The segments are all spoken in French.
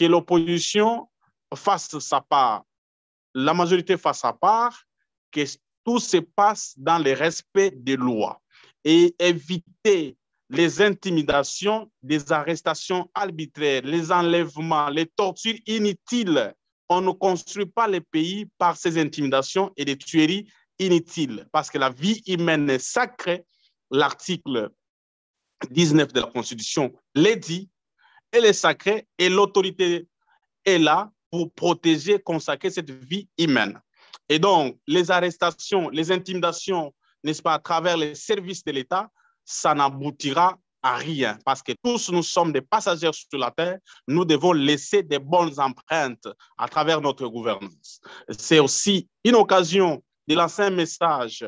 que l'opposition fasse sa part, la majorité fasse sa part, que tout se passe dans le respect des lois et éviter les intimidations, les arrestations arbitraires, les enlèvements, les tortures inutiles. On ne construit pas le pays par ces intimidations et des tueries inutiles, parce que la vie humaine est sacrée. L'article 19 de la Constitution l'a dit, elle est sacrée et l'autorité est là pour protéger, consacrer cette vie humaine. Et donc, les arrestations, les intimidations, n'est-ce pas, à travers les services de l'État, ça n'aboutira à rien parce que tous nous sommes des passagers sur la terre. Nous devons laisser des bonnes empreintes à travers notre gouvernance. C'est aussi une occasion de lancer un message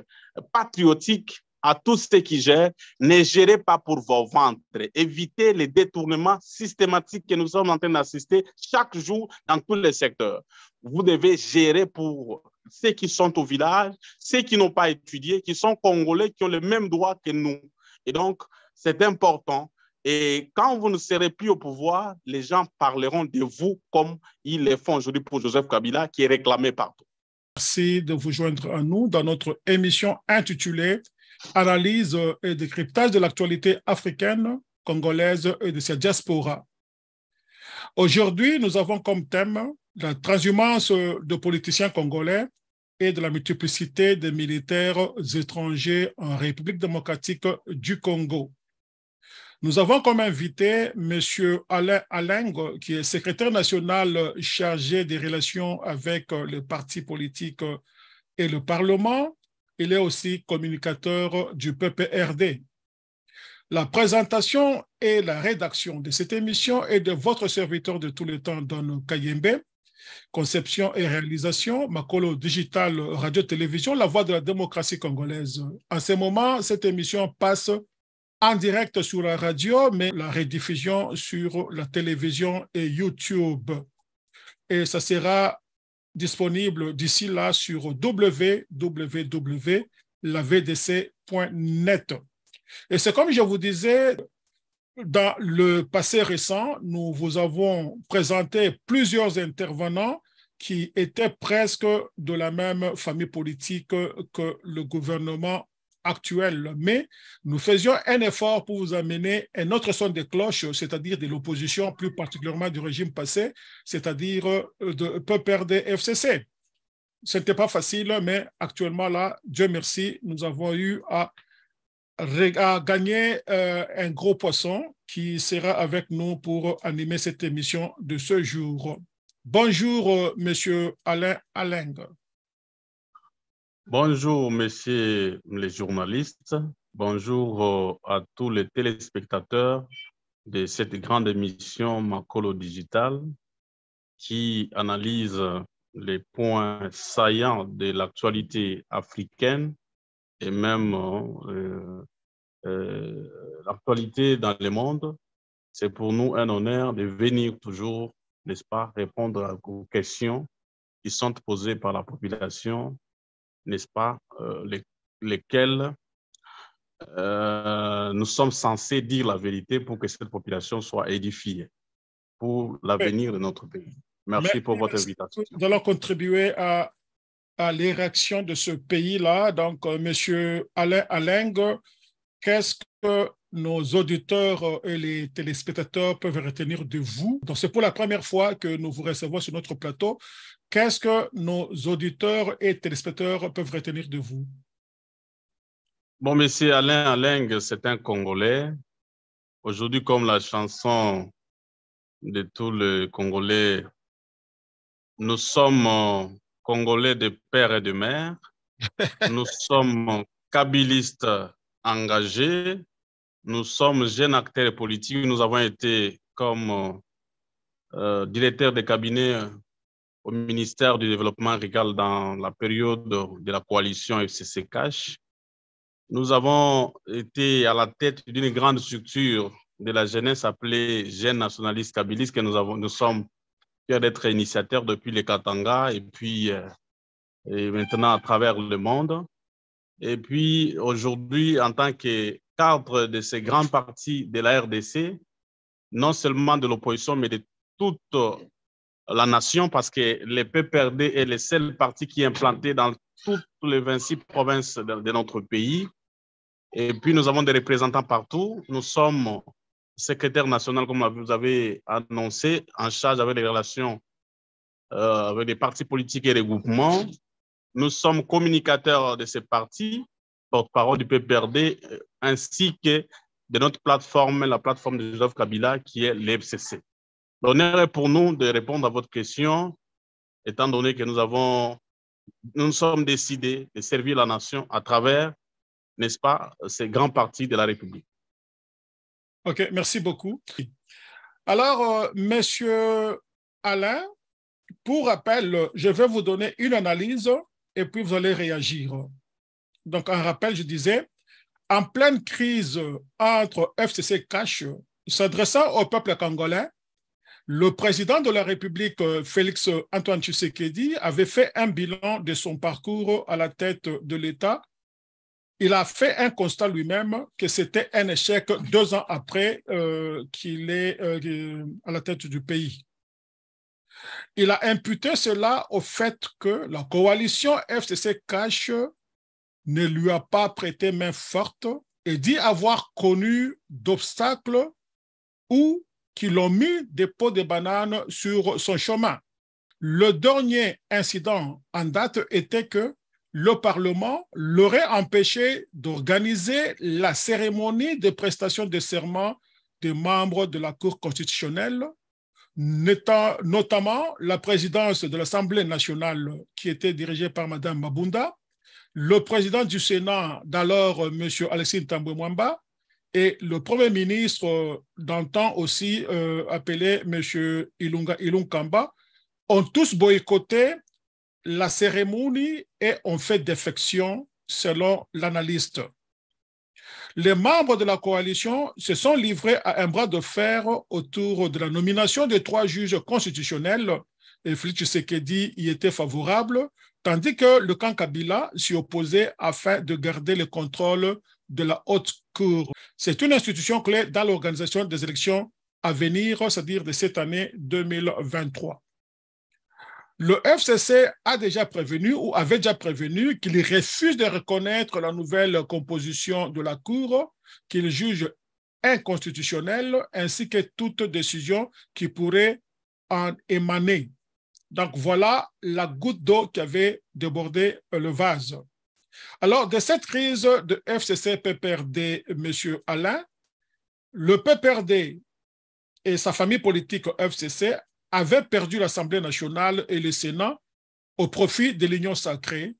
patriotique à tous ceux qui gèrent, ne gérez pas pour vos ventres. Évitez les détournements systématiques que nous sommes en train d'assister chaque jour dans tous les secteurs. Vous devez gérer pour ceux qui sont au village, ceux qui n'ont pas étudié, qui sont congolais, qui ont les mêmes droits que nous. Et donc, c'est important. Et quand vous ne serez plus au pouvoir, les gens parleront de vous comme ils le font aujourd'hui pour Joseph Kabila, qui est réclamé partout. Merci de vous joindre à nous dans notre émission intitulée analyse et décryptage de l'actualité africaine, congolaise et de sa diaspora. Aujourd'hui, nous avons comme thème la transhumance de politiciens congolais et de la multiplicité des militaires étrangers en République démocratique du Congo. Nous avons comme invité M. Alain Aleng, qui est secrétaire national chargé des relations avec les partis politiques et le Parlement, il est aussi communicateur du PPRD. La présentation et la rédaction de cette émission est de votre serviteur de tous les temps, Don Kayembe. Conception et réalisation, Makolo Digital Radio-Télévision, la voix de la démocratie congolaise. En ce moment, cette émission passe en direct sur la radio, mais la rediffusion sur la télévision et YouTube. Et ça sera disponible d'ici là sur www.lavdc.net. Et c'est comme je vous disais, dans le passé récent, nous vous avons présenté plusieurs intervenants qui étaient presque de la même famille politique que le gouvernement actuelle, mais nous faisions un effort pour vous amener un autre son de cloche, c'est-à-dire de l'opposition, plus particulièrement du régime passé, c'est-à-dire euh, de peu des FCC. Ce n'était pas facile, mais actuellement, là, Dieu merci, nous avons eu à, gagner euh, un gros poisson qui sera avec nous pour animer cette émission de ce jour. Bonjour, euh, Monsieur Alain alain. Bonjour, messieurs les journalistes. Bonjour euh, à tous les téléspectateurs de cette grande émission Macolo Digital qui analyse les points saillants de l'actualité africaine et même euh, euh, l'actualité dans le monde. C'est pour nous un honneur de venir toujours, n'est-ce pas, répondre aux questions qui sont posées par la population n'est-ce pas, euh, lesquels euh, nous sommes censés dire la vérité pour que cette population soit édifiée pour l'avenir de notre pays. Merci, pour votre invitation. Nous allons contribuer à, à l'érection de ce pays-là. Donc, euh, Monsieur Alain qu'est-ce que nos auditeurs et les téléspectateurs peuvent retenir de vous. Donc, c'est pour la première fois que nous vous recevons sur notre plateau. Qu'est-ce que nos auditeurs et téléspectateurs peuvent retenir de vous Bon, monsieur Alain Alain, c'est un Congolais. Aujourd'hui, comme la chanson de tous les Congolais, nous sommes Congolais de père et de mère. Nous sommes kabylistes engagés. Nous sommes jeunes acteurs politiques. Nous avons été comme euh, directeur de cabinet au ministère du Développement Régal dans la période de la coalition FCC Nous avons été à la tête d'une grande structure de la jeunesse appelée Jeunes nationalistes kabilistes que nous, avons, nous sommes fiers d'être initiateurs depuis les Katanga et puis euh, et maintenant à travers le monde. Et puis aujourd'hui, en tant que cadre de ces grands partis de la RDC, non seulement de l'opposition, mais de toutes la nation parce que le PPRD est le seul parti qui est implanté dans toutes les 26 provinces de, notre pays. Et puis, nous avons des représentants partout. Nous sommes secrétaire national, comme vous avez annoncé, en charge avec les relations euh, avec les partis politiques et les groupements. Nous sommes communicateurs de ces partis, porte-parole du PPRD, ainsi que de notre plateforme, la plateforme de Joseph Kabila, qui est l'EFCC. L'honneur est pour nous de répondre à votre question, étant donné que nous avons, nous sommes décidés de servir la nation à travers, n'est-ce pas, ces grands partis de la République. OK, merci beaucoup. Alors, euh, monsieur Alain, pour rappel, je vais vous donner une analyse et puis vous allez réagir. Donc, en rappel, je disais, en pleine crise entre FCC Cash, s'adressant au peuple congolais, le président de la République, euh, Félix Antoine Tshisekedi, avait fait un bilan de son parcours à la tête de l'État. Il a fait un constat lui-même que c'était un échec deux ans après euh, qu'il est euh, à la tête du pays. Il a imputé cela au fait que la coalition FCC Cash ne lui a pas prêté main forte et dit avoir connu d'obstacles ou qui l'ont mis des pots de bananes sur son chemin. Le dernier incident en date était que le Parlement l'aurait empêché d'organiser la cérémonie de prestation de serment des membres de la Cour constitutionnelle, notamment la présidence de l'Assemblée nationale qui était dirigée par Mme Mabunda, le président du Sénat d'alors, M. Alexis Tamboué et le Premier ministre euh, d'antan aussi, euh, appelé M. Ilunga, Kamba, ont tous boycotté la cérémonie et ont fait défection selon l'analyste. Les membres de la coalition se sont livrés à un bras de fer autour de la nomination des trois juges constitutionnels. Et Félix Tshisekedi y était favorable, Tandis que le camp Kabila s'y opposait afin de garder le contrôle de la haute cour. C'est une institution clé dans l'organisation des élections à venir, c'est-à-dire de cette année 2023. Le FCC a déjà prévenu ou avait déjà prévenu qu'il refuse de reconnaître la nouvelle composition de la Cour qu'il juge inconstitutionnelle ainsi que toute décision qui pourrait en émaner. Donc voilà la goutte d'eau qui avait débordé euh, le vase. Alors, de cette crise de FCC-PPRD, M. Alain, le PPRD et sa famille politique FCC avaient perdu l'Assemblée nationale et le Sénat au profit de l'Union sacrée.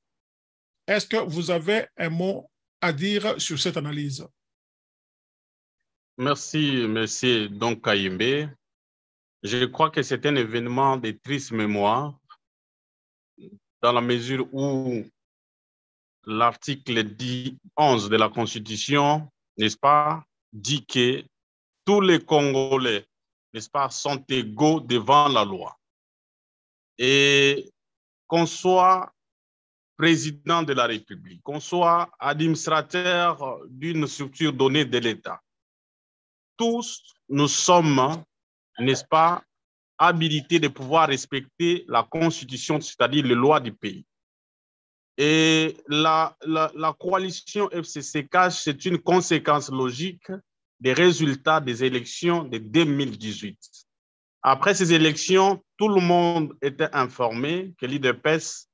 Est-ce que vous avez un mot à dire sur cette analyse? Merci, Monsieur Don je crois que c'est un événement de triste mémoire dans la mesure où l'article 11 de la Constitution, n'est-ce pas, dit que tous les Congolais, n'est-ce pas, sont égaux devant la loi. Et qu'on soit président de la République, qu'on soit administrateur d'une structure donnée de l'État, tous nous sommes n'est-ce pas, habilité de pouvoir respecter la constitution, c'est-à-dire les lois du pays. Et la, la, coalition FCCK, c'est une conséquence logique des résultats des élections de 2018. Après ces élections, tout le monde était informé que l'IDPS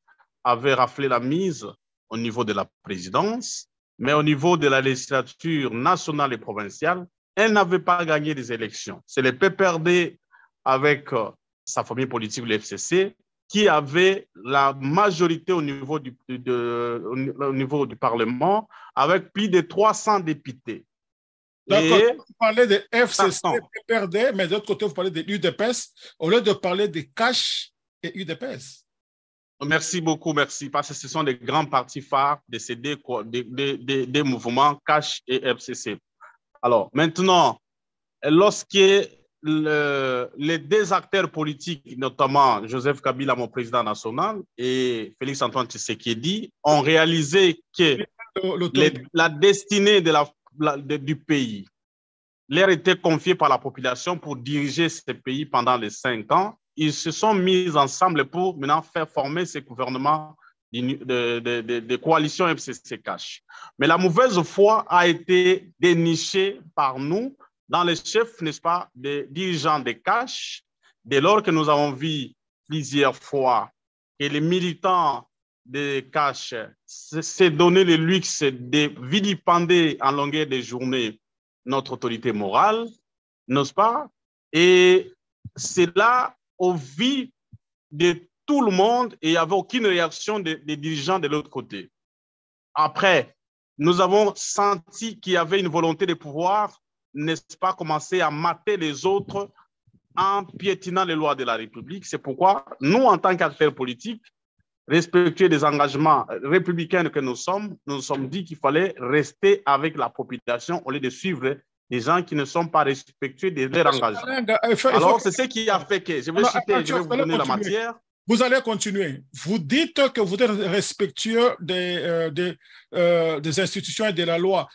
avait raflé la mise au niveau de la présidence, mais au niveau de la législature nationale et provinciale, elle n'avait pas gagné les élections. C'est le PPRD avec euh, sa famille politique, le FCC, qui avait la majorité au niveau du, Parlement, avec plus de 300 députés. D'accord, vous parlez de FCC, PPRD, mais d'autre côté, vous parlez de UDPS au lieu de parler de CASH et UDPS. Merci beaucoup, merci, parce que ce sont des grands partis phares de ces deux, mouvements CASH et FCC. Alors, maintenant, lorsque les deux acteurs politiques, notamment Joseph Kabila, mon président national, et Félix-Antoine Tshisekedi, ont réalisé que la destinée du pays leur était confiée par la population pour diriger ce pays pendant les cinq ans. Ils se sont mis ensemble pour maintenant faire former ces gouvernements de, coalition FCC cache Mais la mauvaise foi a été dénichée par nous dans les chefs, n'est-ce pas, des dirigeants des Cash, dès lors que nous avons vu plusieurs fois que les militants des Cash s'est donné le luxe de vilipender en longueur des journées notre autorité morale, n'est-ce pas, et c'est là, au vu de tout le monde et il n'y avait aucune réaction des, dirigeants de l'autre côté. Après, nous avons senti qu'il y avait une volonté de pouvoir, n'est-ce pas, commencer à mater les autres en piétinant les lois de la République. C'est pourquoi nous, en tant qu'acteurs politiques, respectueux des engagements républicains que nous sommes, nous nous sommes dit qu'il fallait rester avec la population au lieu de suivre des gens qui ne sont pas respectueux de leurs engagements. Alors, c'est ce qui a fait que, je vais citer, je vais vous donner la matière. Vous allez continuer. Vous dites que vous êtes respectueux des, euh, euh, des, institutions et de la loi.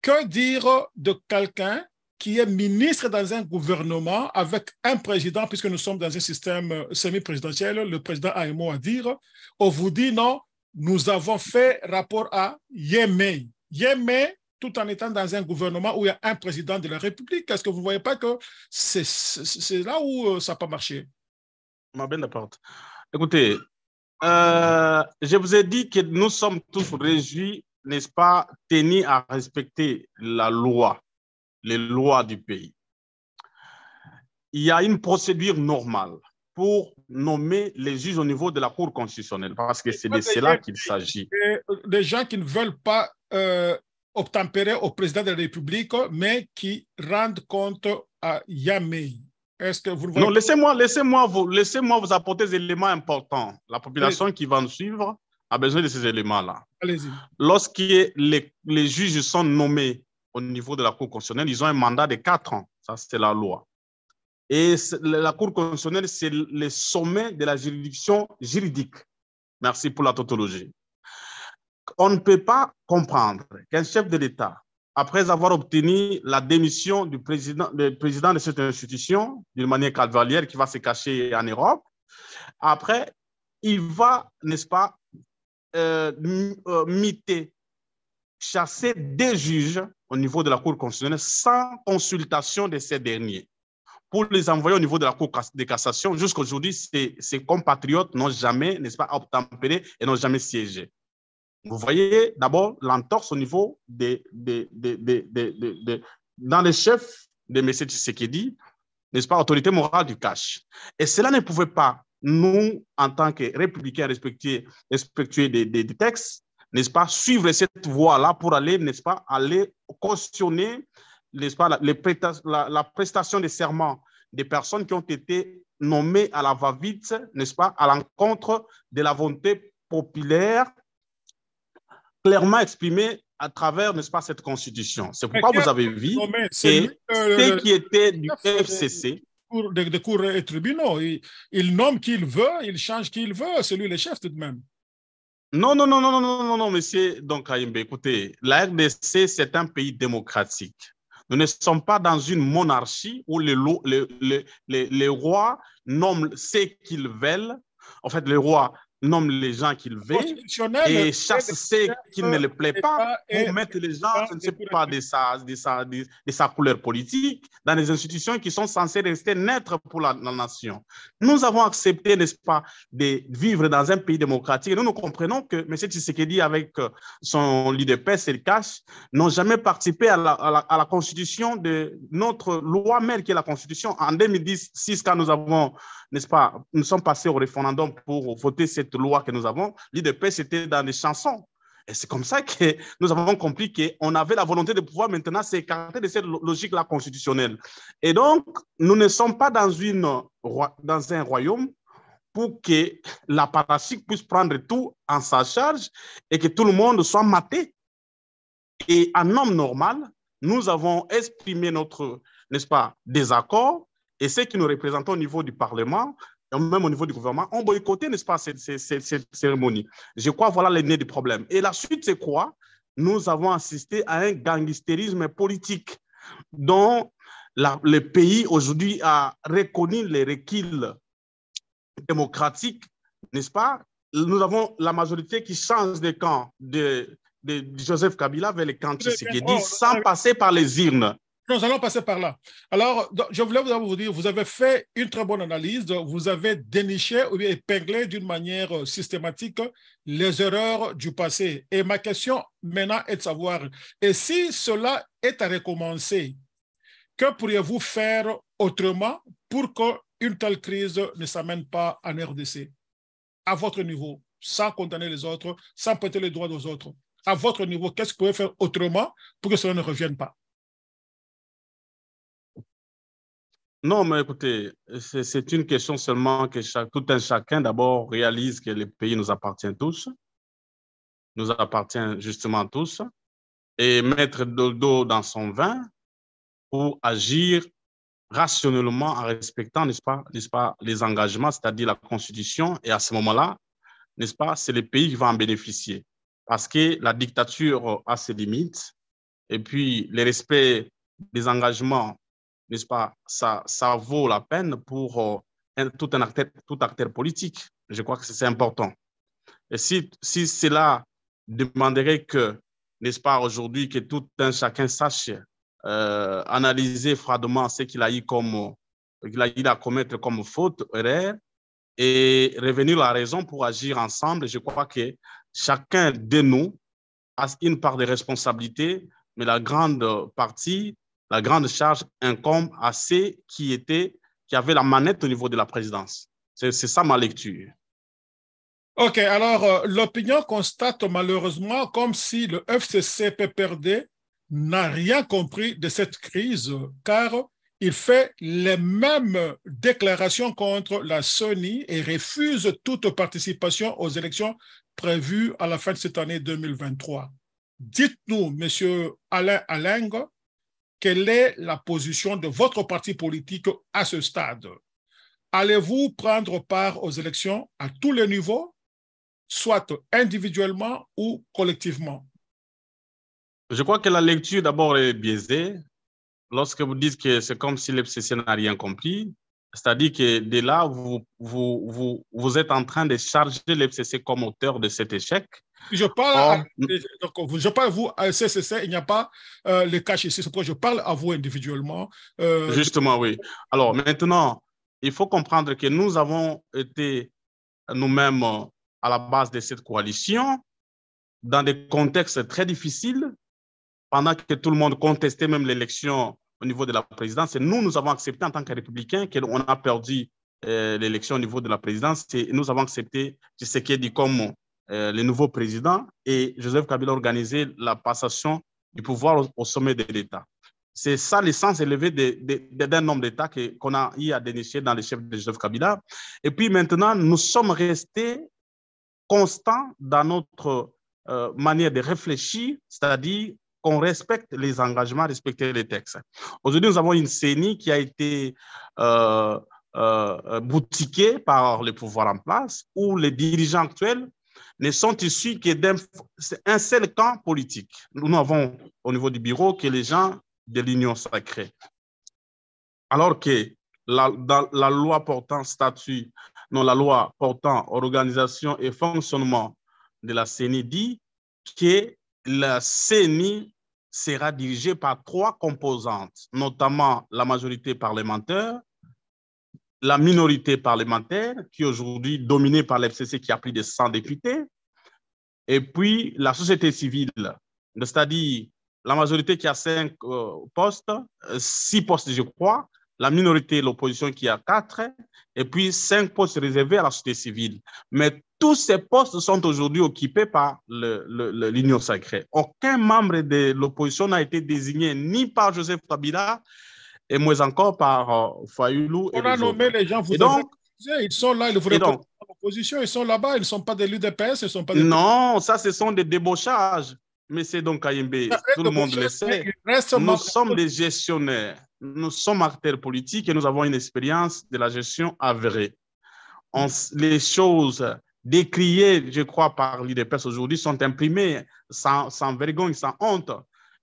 Que dire de quelqu'un qui est ministre dans un gouvernement avec un président, puisque nous sommes dans un système euh, semi-présidentiel, le président a un mot à dire, on vous dit non, nous avons fait rapport à Yémen. Yémen, tout en étant dans un gouvernement où il y a un président de la République, est-ce que vous ne voyez pas que c'est là où ça n'a pas marché ma belle Écoutez, euh, je vous ai dit que nous sommes tous réjouis, n'est-ce pas, tenus à respecter la loi, les lois du pays. Il y a une procédure normale pour nommer les juges au niveau de la Cour constitutionnelle, parce que c'est de cela qu'il s'agit. Des gens qui ne veulent pas euh, obtempérer au président de la République, mais qui rendent compte à Yamei. Est-ce que vous voyez... Non, laissez-moi laissez vous, laissez vous apporter des éléments importants. La population qui va nous suivre a besoin de ces éléments-là. Allez-y. Lorsque les, les juges sont nommés au niveau de la Cour constitutionnelle, ils ont un mandat de 4 ans. Ça, c'est la loi. Et la Cour constitutionnelle, c'est le sommet de la juridiction juridique. Merci pour la tautologie. On ne peut pas comprendre qu'un chef de l'État après avoir obtenu la démission du président, président de cette institution d'une manière calvalière qui va se cacher en Europe, après, il va, n'est-ce pas, euh, euh, miter, chasser des juges au niveau de la Cour constitutionnelle sans consultation de ces derniers pour les envoyer au niveau de la Cour de cassation. Jusqu'aujourd'hui, ces, ces compatriotes n'ont jamais, n'est-ce pas, obtempéré et n'ont jamais siégé. Vous voyez d'abord l'entorse au niveau des, des, des, des, dans les chefs de M. Tshisekedi, n'est-ce pas, autorité morale du cash. Et cela ne pouvait pas, nous, en tant que républicains respectueux, des, textes, n'est-ce pas, suivre cette voie-là pour aller, n'est-ce pas, aller cautionner, n'est-ce pas, la, la, la, prestation des serments des personnes qui ont été nommées à la va-vite, n'est-ce pas, à l'encontre de la volonté populaire, clairement exprimé à travers, n'est-ce pas, cette constitution. C'est pourquoi vous avez vu que ce euh, qui était du FCC. Des de cours et tribunaux. Il, il nomme il veut, il change qui il veut, c'est lui le chef tout de même. Non, non, non, non, non, non, non, non, monsieur Donc, Ayimbe, écoutez, la RDC, c'est un pays démocratique. Nous ne sommes pas dans une monarchie où les, les, les, les rois nomment ce qu'ils veulent. En fait, les rois nomme les gens qu'il veut et chasse ceux qui ne le plaît pas pour mettre les gens, je ne sais pas, de sa, de, sa, de, sa couleur politique dans les institutions qui sont censées rester neutres pour la, nation. Nous avons accepté, n'est-ce pas, de vivre dans un pays démocratique. Et nous, nous comprenons que M. Tshisekedi, avec euh, son leader et le CASH, n'ont jamais participé à la, à, la, à la, constitution de notre loi mère qui est la constitution. En 2016, quand nous avons, n'est-ce pas, nous sommes passés au référendum pour voter cette cette loi que nous avons, paix, c'était dans les chansons. Et c'est comme ça que nous avons compris qu'on avait la volonté de pouvoir maintenant s'écarter de cette logique-là constitutionnelle. Et donc, nous ne sommes pas dans, une, dans un royaume pour que la parasite puisse prendre tout en sa charge et que tout le monde soit maté. Et en homme normal, nous avons exprimé notre, n'est-ce pas, désaccord. Et ce qui nous représentons au niveau du Parlement, même au niveau du gouvernement, ont boycotté, n'est-ce pas, cette, cérémonie. Je crois voilà nez du problème. Et la suite, c'est quoi Nous avons assisté à un gangstérisme politique dont le pays aujourd'hui a reconnu les requis démocratiques, n'est-ce pas Nous avons la majorité qui change de camp de, Joseph Kabila vers les camps Tshisekedi sans passer par les urnes. Nous allons passer par là. Alors, je voulais vous dire, vous avez fait une très bonne analyse, vous avez déniché ou épinglé d'une manière euh, systématique les erreurs du passé. Et ma question maintenant est de savoir, et si cela est à recommencer, que pourriez-vous faire autrement pour qu'une telle crise ne s'amène pas en RDC, à votre niveau, sans condamner les autres, sans péter les droits des autres À votre niveau, qu'est-ce que vous pouvez faire autrement pour que cela ne revienne pas Non, mais écoutez, c'est une question seulement que tout un chacun d'abord réalise que le pays nous appartient tous, nous appartient justement tous, et mettre le dos dans son vin pour agir rationnellement en respectant, n'est-ce pas, n'est-ce pas, les engagements, c'est-à-dire la Constitution, et à ce moment-là, n'est-ce pas, c'est le pays qui va en bénéficier. Parce que la dictature a ses limites, et puis le respect des engagements n'est-ce pas, ça, ça vaut la peine pour euh, tout, un acteur, politique. Je crois que c'est important. Et si, si cela demanderait que, n'est-ce pas, aujourd'hui, que tout un chacun sache euh, analyser froidement ce qu'il a eu comme euh, qu'il a eu à commettre comme faute, erreur, et revenir à la raison pour agir ensemble, je crois que chacun de nous a une part de responsabilité, mais la grande partie la grande charge incombe à ceux qui, étaient, qui avaient la manette au niveau de la présidence. C'est ça ma lecture. OK, alors euh, l'opinion constate malheureusement comme si le FCC-PPRD n'a rien compris de cette crise, car il fait les mêmes déclarations contre la Sony et refuse toute participation aux élections prévues à la fin de cette année 2023. Dites-nous, Monsieur Alain Alengue, quelle est la position de votre parti politique à ce stade Allez-vous prendre part aux élections à tous les niveaux, soit individuellement ou collectivement Je crois que la lecture d'abord est biaisée. Lorsque vous dites que c'est comme si le n'a rien compris, c'est-à-dire que de là, vous, vous, êtes en train de charger le comme auteur de cet échec. Je parle, à, parle à vous, à CCC, il n'y a pas euh, le cash ici. C'est pourquoi je parle à vous individuellement. Euh, Justement, oui. Alors maintenant, il faut comprendre que nous avons été nous-mêmes euh, à la base de cette coalition dans des contextes très difficiles, pendant que tout le monde contestait même l'élection au niveau de la présidence. Et nous, nous avons accepté en tant que républicains qu'on a perdu euh, l'élection au niveau de la présidence. Et nous avons accepté ce qui est dit comme euh, le nouveau président et Joseph Kabila a organisé la passation du pouvoir au, sommet de l'État. C'est ça l'essence élevée d'un nombre d'États qu'on a eu à dénicher dans les chefs de Joseph Kabila. Et puis maintenant, nous sommes restés constants dans notre euh, manière de réfléchir, c'est-à-dire respecte les engagements, respecter les textes. Aujourd'hui, nous avons une CENI qui a été euh, euh, boutiquée par les pouvoirs en place, où les dirigeants actuels ne sont issus que d'un seul camp politique. Nous n'avons, au niveau du bureau que les gens de l'Union sacrée. Alors que la, dans la loi portant statut, non, la loi portant organisation et fonctionnement de la CENI dit que la CENI sera dirigé par trois composantes, notamment la majorité parlementaire, la minorité parlementaire, qui est aujourd'hui dominée par l'FCC, qui a plus de 100 députés, et puis la société civile, c'est-à-dire la majorité qui a cinq euh, postes, euh, six postes, je crois, la minorité, l'opposition qui a quatre, et puis cinq postes réservés à la société civile. Mais tous ces postes sont aujourd'hui occupés par l'Union sacrée. Aucun membre de l'opposition n'a été désigné ni par Joseph Kabila, et moins encore par euh, Fayoulou. On a nommé les gens, vous et donc, ils sont là, ils l'opposition, ils sont là-bas, ils ne sont pas des l'UDPS, ils ne sont pas des... Non, ça, ce sont des débauchages. Mais c'est donc Kayembe, tout le monde le sait. Nous sommes des gestionnaires nous sommes acteurs politiques et nous avons une expérience de la gestion avérée. les choses décriées, je crois, par l'IDPS aujourd'hui sont imprimées sans, vergogne, sans honte.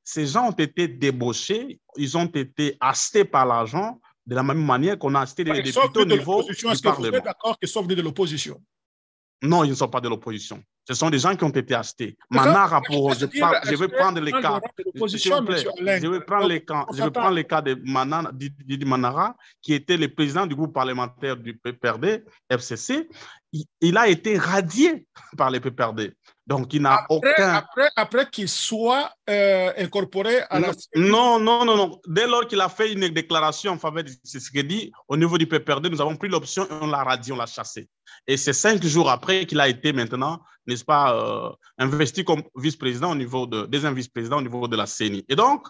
Ces gens ont été débauchés, ils ont été achetés par l'argent de la même manière qu'on a acheté les députés au niveau Est-ce que vous êtes d'accord qu'ils sont venus de l'opposition Non, ils ne sont pas de l'opposition. Ce sont des gens qui ont été achetés. Manara pour, je, vais prendre les cas. Je vais prendre les cas. Je vais prendre les cas de Didi Manara, qui était le président du groupe parlementaire du PPRD, FCC. Il, a été radié par le PPRD. Donc, il n'a aucun. Après, qu'il soit euh, incorporé à la. Non, non, non, non. Dès lors qu'il a fait une déclaration en faveur de ce dit, au niveau du PPRD, nous avons pris l'option et on l'a radié, on l'a chassé. Et c'est cinq jours après qu'il a été maintenant, n'est-ce pas, euh, investi comme vice-président au niveau de. des vice-président au niveau de la CENI. Et donc,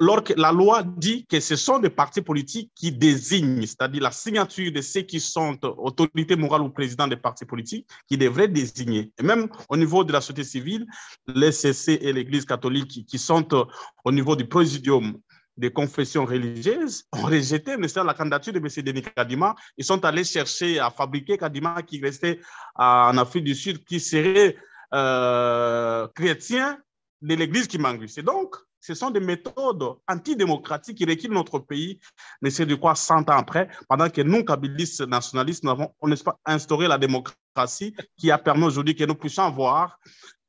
lorsque la loi dit que ce sont des partis politiques qui désignent, c'est-à-dire la signature de ceux qui sont autorités morales ou président des partis politiques, qui devraient désigner. Et même au niveau de la société civile, les CC et l'Église catholique, qui, sont euh, au niveau du présidium des confessions religieuses ont rejeté la candidature de M. Denis Kadima. Ils sont allés chercher à fabriquer Kadima qui restait en Afrique du Sud, qui serait euh, chrétien de l'Église qui Et donc, ce sont des méthodes antidémocratiques qui réquillent notre pays, mais c'est du quoi 100 ans après, pendant que nous, kabilistes nationalistes, nous avons, nest pas, instauré la démocratie qui a permis aujourd'hui que nous puissions avoir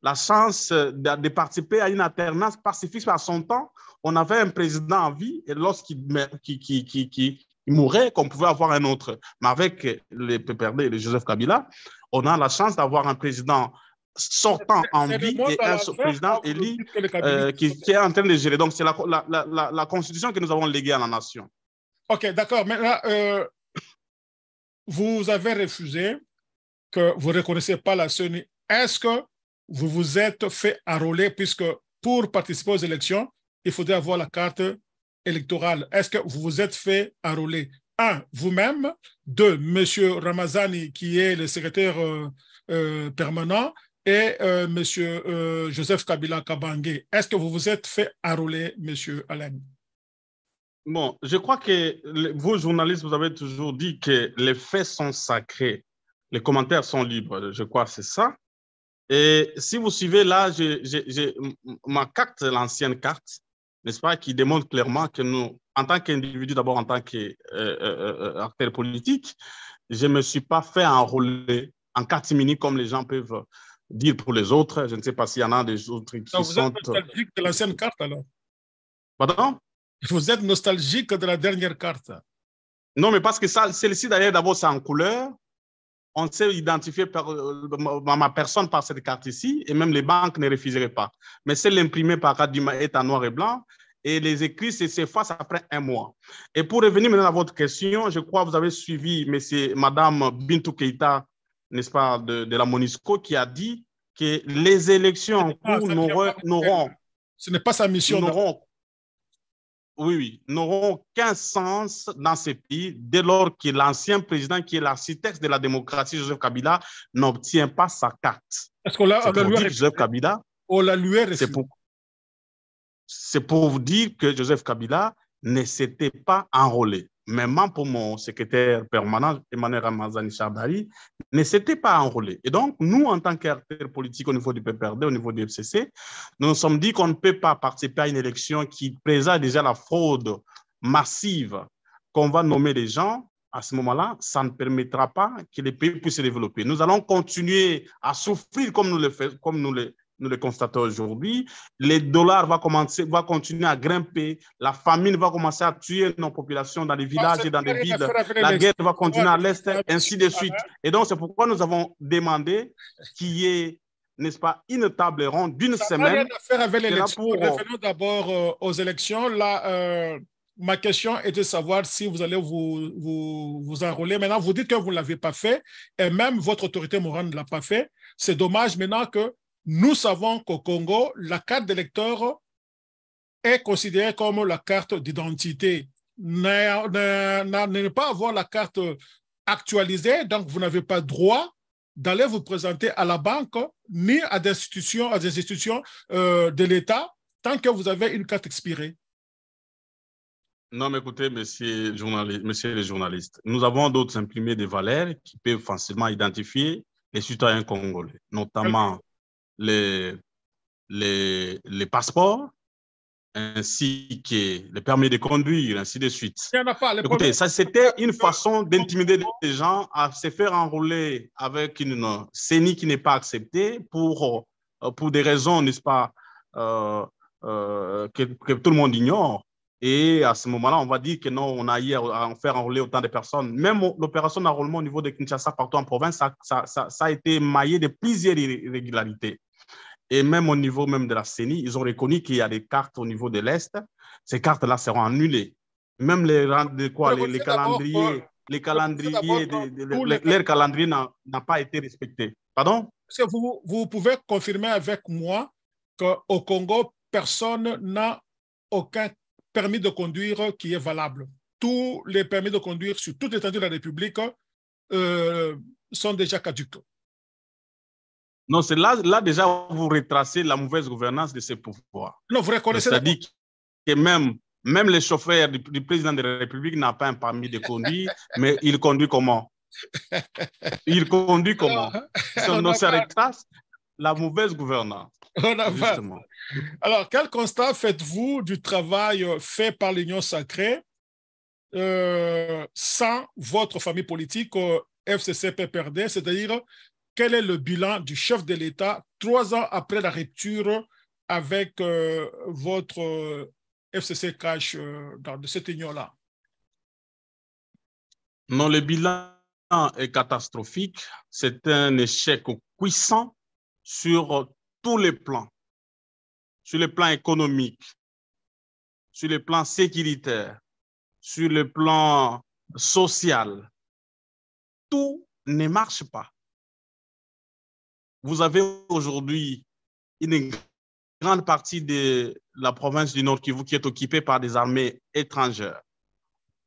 la chance euh, de, participer à une alternance pacifique par son temps. On avait un président en vie et lorsqu'il qui, qui, mourait, qu'on pouvait avoir un autre. Mais avec les PPRD et le Joseph Kabila, on a la chance d'avoir un président sortant en vie et un président élu euh, qui, est en train de gérer. Donc, c'est la, constitution que nous avons léguée à la nation. OK, d'accord. Maintenant, euh, vous avez refusé que vous ne reconnaissez pas la CENI, est-ce que vous vous êtes fait enrôler puisque pour participer aux élections, il faudrait avoir la carte électorale. Est-ce que vous vous êtes fait enrôler Un, vous-même. Deux, M. Ramazani, qui est le secrétaire euh, euh, permanent, et euh, M. Joseph Kabila Kabangé. Est-ce que vous vous êtes fait enrôler, M. Alain? Bon, je crois que vous, journalistes, vous avez toujours dit que les faits sont sacrés. Les commentaires sont libres, je crois, c'est ça. Et si vous suivez là, j'ai ma carte, l'ancienne carte, n'est-ce pas, qui démontre clairement que nous, en tant qu'individu, d'abord en tant qu'acteur euh, euh, euh, politique, je ne me suis pas fait enrôler en carte mini, comme les gens peuvent dire pour les autres. Je ne sais pas s'il y en a des autres qui sont... Vous êtes nostalgique de l'ancienne carte, alors Pardon Vous êtes nostalgique de la dernière carte. Non, mais parce que celle-ci, d'ailleurs, d'abord, c'est en couleur on s'est identifié par euh, ma personne par cette carte ici, et même les banques ne refuseraient pas. Mais celle imprimée par Kadima est en noir et blanc, et les écrits s'effacent après un mois. Et pour revenir maintenant à votre question, je crois que vous avez suivi Mme Madame Bintou Keita, n'est-ce pas, de, la Monisco, qui a dit que les élections en cours n'auront... Ce n'est pas sa mission oui, oui, n'auront aucun sens dans ces pays dès lors que l'ancien président, qui est l'architecte de la démocratie, Joseph Kabila, n'obtient pas sa carte. Est-ce qu'on l'a, Joseph Kabila, on l'a lui C'est pour, c'est pour vous dire que Joseph Kabila ne s'était pas enrôlé même pour mon secrétaire permanent, Emmanuel Ramazani Chabari, ne s'était pas enrôlé. Et donc, nous, en tant qu'acteurs politiques au niveau du PPRD, au niveau du FCC, nous nous sommes dit qu'on ne peut pas participer à une élection qui présente déjà la fraude massive qu'on va nommer les gens. À ce moment-là, ça ne permettra pas que les pays puissent se développer. Nous allons continuer à souffrir comme nous le, fais, comme nous le, nous le constatons aujourd'hui. Les dollars vont commencer, va continuer à grimper. La famine va commencer à tuer nos populations dans les villages et dans les villes. La guerre va continuer à l'Est, ainsi de suite. Et donc, c'est pourquoi nous avons demandé qu'il y ait, n'est-ce pas, une table ronde d'une semaine. Revenons d'abord euh, aux élections. Là, euh, ma question est de savoir si vous allez vous, vous, vous enrôler. Maintenant, vous dites que vous ne l'avez pas fait et même votre autorité morale ne l'a pas fait. C'est dommage maintenant que nous savons qu'au Congo, la carte d'électeur est considérée comme la carte d'identité. Ne pas avoir la carte actualisée, donc vous n'avez pas droit d'aller vous présenter à la banque ni à des institutions, à des institutions euh, de l'État tant que vous avez une carte expirée. Non, mais écoutez, messieurs, journaliste, messieurs les journalistes, nous avons d'autres imprimés de valeurs qui peuvent facilement identifier les citoyens congolais, notamment les, les, les passeports, ainsi que les permis de conduire, ainsi de suite. Écoutez, ça c'était une façon d'intimider les gens à se faire enrôler avec une euh, CENI qui n'est pas acceptée pour, euh, pour des raisons, n'est-ce pas, euh, que, tout le monde ignore. Et à ce moment-là, on va dire que non, on a hier à en faire enrôler autant de personnes. Même l'opération d'enrôlement au niveau de Kinshasa, partout en province, ça, ça, ça, ça a été maillé de plusieurs irrégularités. Et même au niveau même de la CENI, ils ont reconnu qu'il y a des cartes au niveau de l'Est. Ces cartes-là seront annulées. Même les, quoi, les, calendriers, les calendriers calendrier n'a pas été respecté. Pardon vous, pouvez confirmer avec moi qu'au Congo, personne n'a aucun permis de conduire qui est valable Tous les permis de conduire sur toute l'étendue de la République euh, sont déjà caduques. Non, c'est là, là déjà, vous retracez la mauvaise gouvernance de ces pouvoirs. Non, vous reconnaissez. C'est-à-dire que même, même le chauffeur du, président de la République n'a pas un permis de conduire, mais il conduit comment Il conduit comment on, retrace la mauvaise gouvernance. Alors, quel constat faites-vous du travail euh, fait par l'Union sacrée euh, sans votre famille politique euh, FCC-PPRD, c'est-à-dire quel est le bilan du chef de l'État trois ans après la rupture avec euh, votre euh, FCC Cash euh, de cette union-là Non, le bilan est catastrophique. C'est un échec puissant sur tous les plans, sur le plan économique, sur le plan sécuritaire, sur le plan social. Tout ne marche pas vous avez aujourd'hui une grande partie de la province du Nord Kivu qui est occupée par des armées étrangères.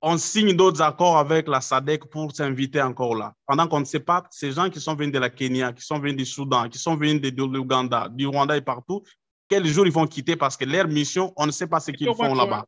On signe d'autres accords avec la SADC pour s'inviter encore là. Pendant qu'on ne sait pas, ces gens qui sont venus de la Kenya, qui sont venus du Soudan, qui sont venus de, l'Ouganda, du Rwanda et partout, quel jour ils vont quitter parce que leur mission, on ne sait pas ce qu'ils font là-bas.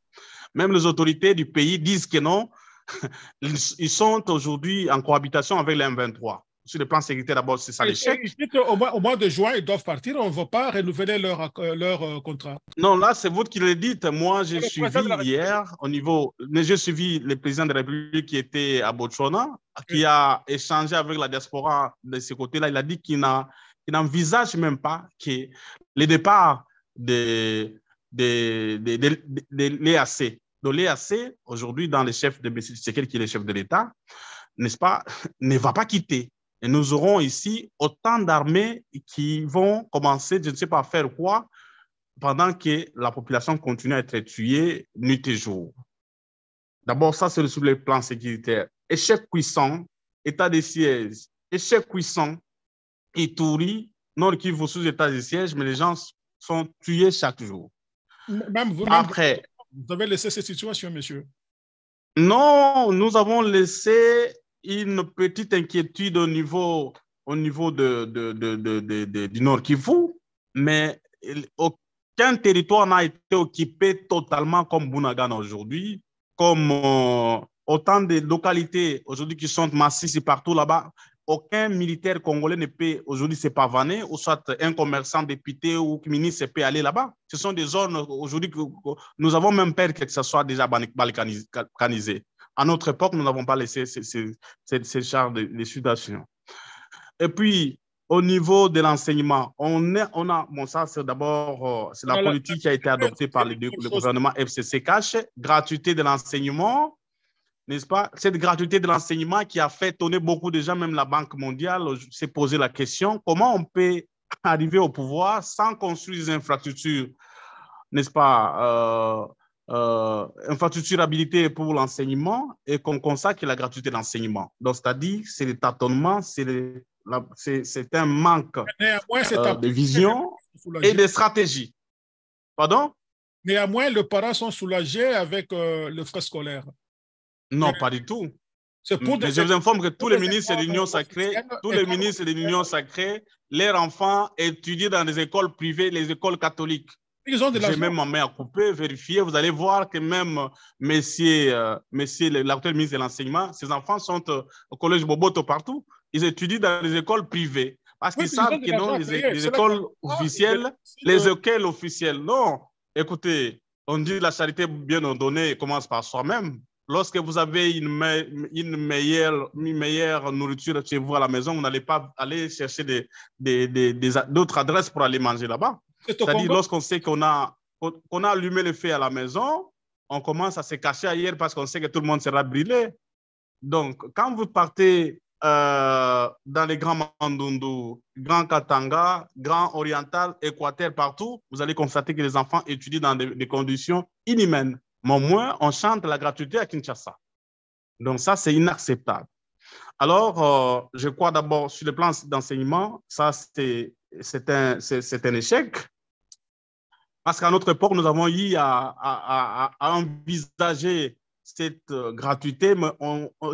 Même les autorités du pays disent que non, ils sont aujourd'hui en cohabitation avec les M23 sur le plan sécurité, d'abord, c'est ça l'échec. Au mois, au mois de juin, ils doivent partir. On ne va pas renouveler leur, euh, leur euh, contrat. Non, là, c'est vous qui le dites. Moi, j'ai suivi hier au niveau. J'ai suivi le président de la République qui était à Botswana, qui mm. a échangé avec la diaspora de ce côté-là. Il a dit qu'il n'envisage même pas que le départ de, de, de, l'EAC. Donc, l'EAC, aujourd'hui, dans les chefs de c'est qui est le chef de l'État, n'est-ce pas, ne va pas quitter et nous aurons ici autant d'armées qui vont commencer, je ne sais pas faire quoi, pendant que la population continue à être tuée nuit et jour. D'abord, ça, c'est sous le plan sécuritaire. Échec puissant, état de siège, échec puissant, Non, qui vous sous état de siège, mais les gens sont tués chaque jour. Même vous, Après, vous avez laissé cette situation, monsieur. Non, nous avons laissé une petite inquiétude au niveau, au niveau de, de, de, du Nord Kivu, mais aucun territoire n'a été occupé totalement comme Bounagan aujourd'hui, comme euh, autant de localités aujourd'hui qui sont massives partout là-bas. Aucun militaire congolais ne peut aujourd'hui se pavaner, ou soit un commerçant député ou ministre peut aller là-bas. Ce sont des zones aujourd'hui que nous avons même peur que ce soit déjà balkanisé. À notre époque, nous n'avons pas laissé ces, ces, de, situation. Et puis, au niveau de l'enseignement, on, on a, bon, ça c'est d'abord, euh, c'est la politique qui a été adoptée par le, gouvernement FCC gratuité de l'enseignement, n'est-ce pas? Cette gratuité de l'enseignement qui a fait tourner beaucoup de gens, même la Banque mondiale s'est posé la question, comment on peut arriver au pouvoir sans construire des infrastructures, n'est-ce pas, euh, euh, infrastructurabilité pour l'enseignement et qu'on consacre la gratuité de l'enseignement. Donc, c'est-à-dire, c'est des tâtonnements, c'est un manque euh, de vision et de stratégie. Pardon Néanmoins, les parents sont soulagés avec euh, le frais scolaire. Non, pas du tout. je vous informe que tous les ministres de l'Union sacrée, tous les ministres de l'Union sacrée, leurs enfants étudient dans des écoles privées, les écoles catholiques. J'ai même ma main à couper, vérifier. Vous allez voir que même euh, euh, l'actuel ministre de l'Enseignement, ses enfants sont euh, au collège Boboto partout. Ils étudient dans les écoles privées. Parce qu'ils savent qu'ils non, les, écoles officielles, les écoles officielles, non. Écoutez, on dit la charité bien ordonnée commence par soi-même. Lorsque vous avez une, une, meilleure, meilleure nourriture chez vous à la maison, vous n'allez pas aller chercher d'autres des, des, adresses pour aller manger là-bas. C'est-à-dire, lorsqu'on sait qu'on a, qu'on a allumé le feu à la maison, on commence à se cacher ailleurs parce qu'on sait que tout le monde sera brûlé. Donc, quand vous partez euh, dans les grands Mandundu, Grand Katanga, Grand Oriental, Équateur, partout, vous allez constater que les enfants étudient dans des, conditions inhumaines. Mais au moins, on chante la gratuité à Kinshasa. Donc, ça, c'est inacceptable. Alors, euh, je crois d'abord sur le plan d'enseignement, ça, c'est un, un, échec. Parce qu'à notre époque, nous avons eu à, envisager cette euh, gratuité, mais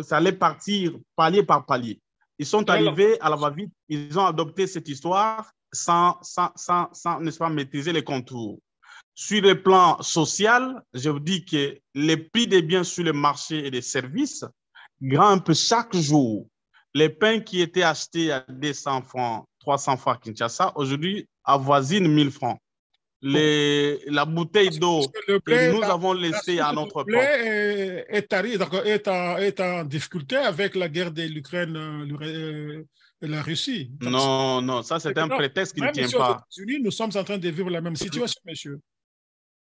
ça allait partir palier par palier. Ils sont arrivés à la va-vite, ils ont adopté cette histoire sans, sans, n'est-ce pas, maîtriser les contours. Sur le plan social, je vous dis que les prix des biens sur le marché et des services grimpent chaque jour. Les pains qui étaient achetés à 200 francs, 300 francs à Kinshasa, aujourd'hui avoisinent 1000 francs la bouteille d'eau que, nous avons laissée à notre porte. est, en difficulté avec la guerre de l'Ukraine euh, euh, et la Russie. non, non, ça c'est un prétexte qui ne tient pas. nous sommes en train de vivre la même situation, monsieur.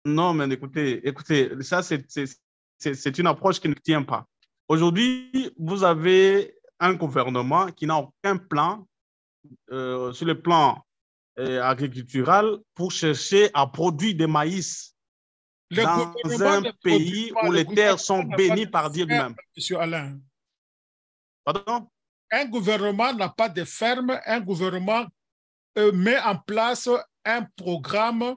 Non, mais écoutez, écoutez, ça c'est une approche qui ne tient pas. Aujourd'hui, vous avez un gouvernement qui n'a aucun plan euh, sur le plan agriculturel pour chercher à produire des maïs dans un pays où les terres sont bénies par Dieu même Monsieur Alain. Pardon? Un gouvernement n'a pas de ferme, un gouvernement euh, met en place un programme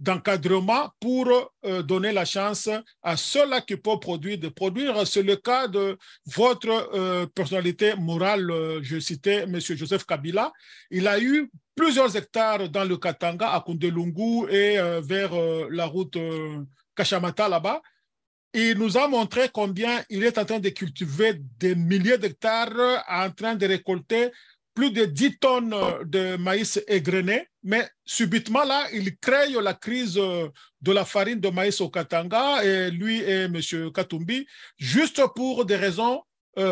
d'encadrement pour euh, donner la chance à ceux-là qui peuvent produire de produire. C'est le cas de votre euh, personnalité morale. je citais Monsieur Joseph Kabila. Il a eu plusieurs hectares dans le Katanga, à Kundelungu et euh, vers euh, la route euh, Kachamata là-bas. Il nous a montré combien il est en train de cultiver des milliers d'hectares, en train de récolter plus de 10 tonnes de maïs égrenés Mais subitement, là, il crée la crise de la farine de maïs au Katanga, et lui et M. Katumbi, juste pour des raisons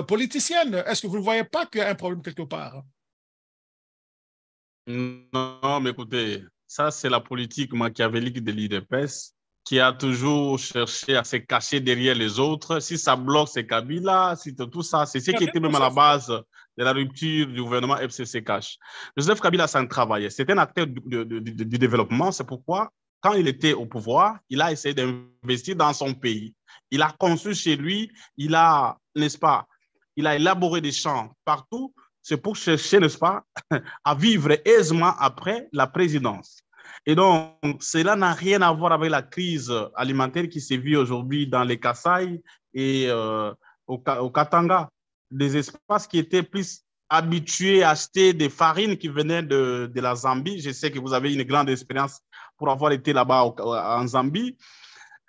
politiciennes. Est-ce que vous ne voyez pas qu'il y a un problème quelque part non, mais écoutez, ça, c'est la politique machiavélique de l'IDPS qui a toujours cherché à se cacher derrière les autres. Si ça bloque, c'est Kabila, c'est tout ça, c'est ce qui était même à la base de la rupture du gouvernement FCC Cash. Joseph Kabila s'en travaillait. C'était un acteur du développement. C'est pourquoi, quand il était au pouvoir, il a essayé d'investir dans son pays. Il a conçu chez lui, il a, n'est-ce pas, il a élaboré des champs partout c'est pour chercher, n'est-ce pas, à vivre aisément après la présidence. Et donc, cela n'a rien à voir avec la crise alimentaire qui se vit aujourd'hui dans les Kassai et euh, au, Katanga, des espaces qui étaient plus habitués à acheter des farines qui venaient de, la Zambie. Je sais que vous avez une grande expérience pour avoir été là-bas euh, en Zambie.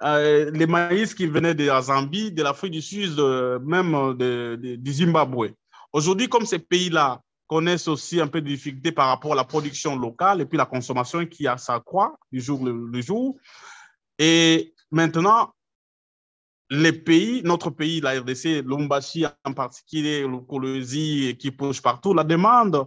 Euh, les maïs qui venaient de la Zambie, de l'Afrique du Sud, même du Zimbabwe. Aujourd'hui, comme ces pays-là connaissent aussi un peu de difficultés par rapport à la production locale et puis la consommation qui a s'accroît du jour le, jour, et maintenant, les pays, notre pays, la RDC, l'Umbashi en particulier, le qui pousse partout, la demande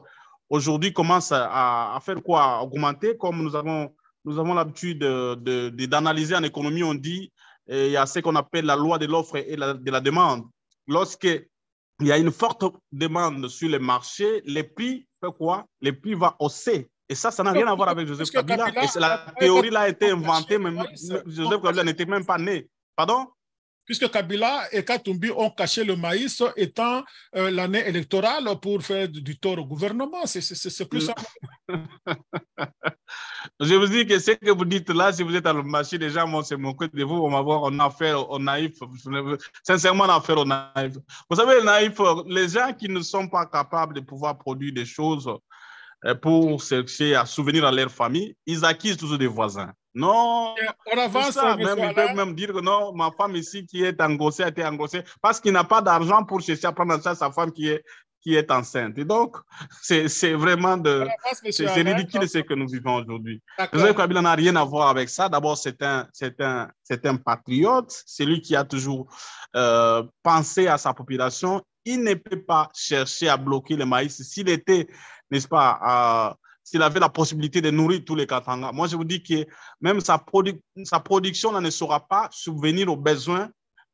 aujourd'hui commence à, faire quoi Augmenter, comme nous avons, nous avons l'habitude d'analyser de, en économie, on dit, il y a ce qu'on appelle la loi de l'offre et de la demande. Lorsque il y a une forte demande sur les marchés, les prix fait quoi Les prix vont hausser. Et ça, ça n'a rien à voir avec Joseph Kabila. la théorie là a été inventée, mais Joseph Kabila n'était même pas né. Pardon Puisque Kabila et Katumbi ont caché le maïs étant euh, l'année électorale pour faire du tort au gouvernement. C'est plus ça. Je vous dis que ce que vous dites là, si vous êtes à le marché, les gens c'est se moquer de vous, m'avoir affaire au naïf. Sincèrement, a affaire au naïf. Vous savez, naïf, les gens qui ne sont pas capables de pouvoir produire des choses euh, pour chercher à souvenir à leur famille, ils acquisent toujours des voisins. Non, on avance. même, ils peuvent même dire que non, ma femme ici qui est engossée a été engossée parce qu'il n'a pas d'argent pour chercher à prendre sa femme qui est, qui est enceinte. Et donc, c'est vraiment de, c'est ridicule ce que nous vivons aujourd'hui. Joseph Kabila n'a rien à voir avec ça. D'abord, c'est un, c'est un, c'est un patriote. C'est lui qui a toujours euh, pensé à sa population. Il ne peut pas chercher à bloquer le maïs. S'il était, n'est-ce pas, s'il avait la possibilité de nourrir tous les Katanga. Moi, je vous dis que même sa, produ sa production ne saura pas subvenir aux besoins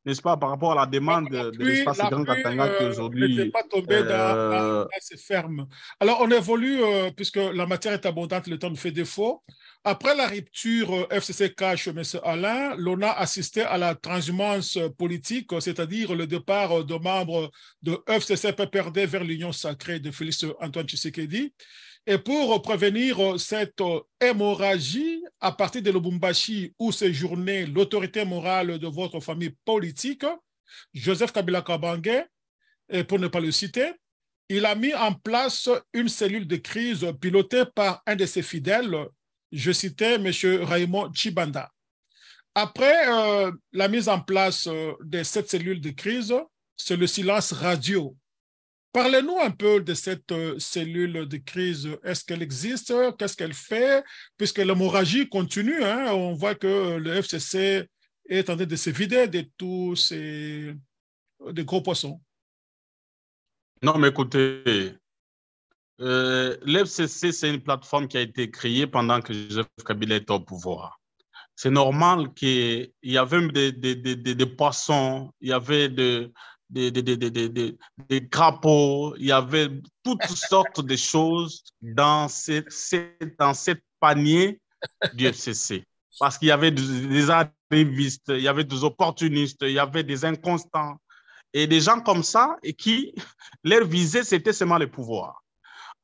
n'est-ce pas, par rapport à la demande de l'espace Grand Katanga euh, qui aujourd'hui. pas tombé euh, dans dans ces ferme. Alors, on évolue, euh, puisque la matière est abondante, le temps nous fait défaut. Après la rupture euh, FCC cache M. Alain, l'on a assisté à la transhumance politique, c'est-à-dire le départ de membres de FCC PPRD vers l'Union sacrée de Félix Antoine Tshisekedi. Et pour prévenir euh, cette euh, hémorragie, à partir de Lubumbashi où séjournait l'autorité morale de votre famille politique, Joseph Kabila Kabange, pour ne pas le citer, il a mis en place une cellule de crise pilotée par un de ses fidèles, je citais M. Raymond Chibanda. Après euh, la mise en place de cette cellule de crise, c'est le silence radio Parlez-nous un peu de cette euh, cellule de crise. Est-ce qu'elle existe Qu'est-ce qu'elle fait Puisque l'hémorragie continue, hein. on voit que le FCC est en train de se vider de tous ces gros poissons. Non, mais écoutez, euh, le l'FCC, c'est une plateforme qui a été créée pendant que Joseph Kabila était au pouvoir. C'est normal qu'il y avait des, des, poissons, il y avait des des, des, des, des, crapauds, il y avait toutes sortes de choses dans, ces, dans cette panier du FCC. Parce qu'il y avait des arrivistes, il y avait des opportunistes, il y avait des inconstants. Et des gens comme ça, et qui, leur visée, c'était seulement le pouvoir.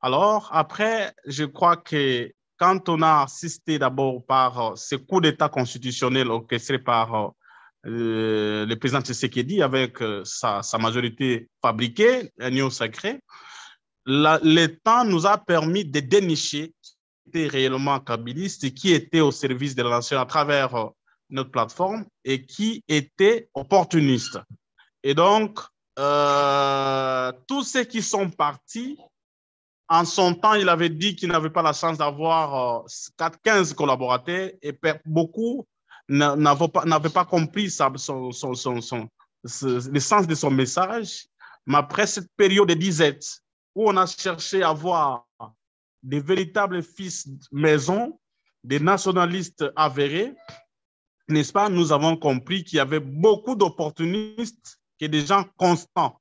Alors, après, je crois que quand on a assisté d'abord par euh, ce coup d'État constitutionnel orchestré par euh, euh, le président Tshisekedi, avec euh, sa, majorité fabriquée, union sacrée, le temps nous a permis de dénicher qui était réellement kabyliste et qui était au service de la nation à travers euh, notre plateforme et qui était opportuniste. Et donc, tous ceux qui sont partis, en son temps, il avait dit qu'il n'avait pas la chance d'avoir 4, 15 collaborateurs et beaucoup n'avait pas, compris son, son, le sens de son message. Mais après cette période de disette, où on a cherché à voir des véritables fils maison, des nationalistes avérés, n'est-ce pas, nous avons compris qu'il y avait beaucoup d'opportunistes et des gens constants.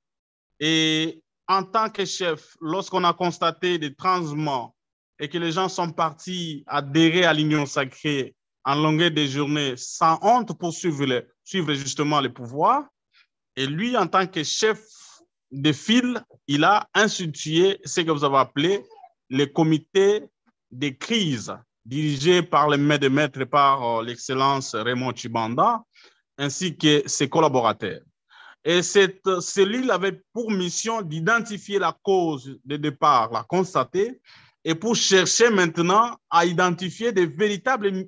Et en tant que chef, lorsqu'on a constaté des transements et que les gens sont partis adhérer à l'Union sacrée en longueur des journées sans honte pour suivre, les, suivre justement les pouvoirs Et lui, en tant que chef de file, il a institué ce que vous avez appelé le comité des crises, dirigé par le maître de maître, par euh, l'excellence Raymond Chibanda, ainsi que ses collaborateurs. Et cette cellule avait pour mission d'identifier la cause de départ, la constater, et pour chercher maintenant à identifier des véritables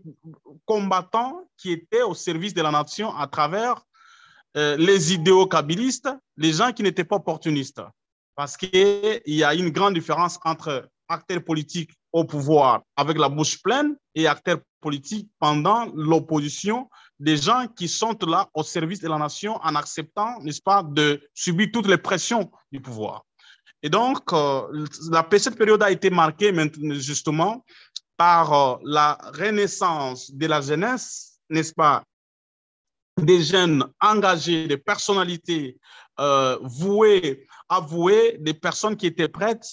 combattants qui étaient au service de la nation à travers euh, les idéaux kabilistes, les gens qui n'étaient pas opportunistes. Parce qu'il y a une grande différence entre acteurs politiques au pouvoir avec la bouche pleine et acteurs politiques pendant l'opposition, des gens qui sont là au service de la nation en acceptant, n'est-ce pas, de subir toutes les pressions du pouvoir. Et donc, euh, la, cette période a été marquée maintenant, justement par euh, la renaissance de la jeunesse, n'est-ce pas, des jeunes engagés, des personnalités euh, vouées, avouées, des personnes qui étaient prêtes,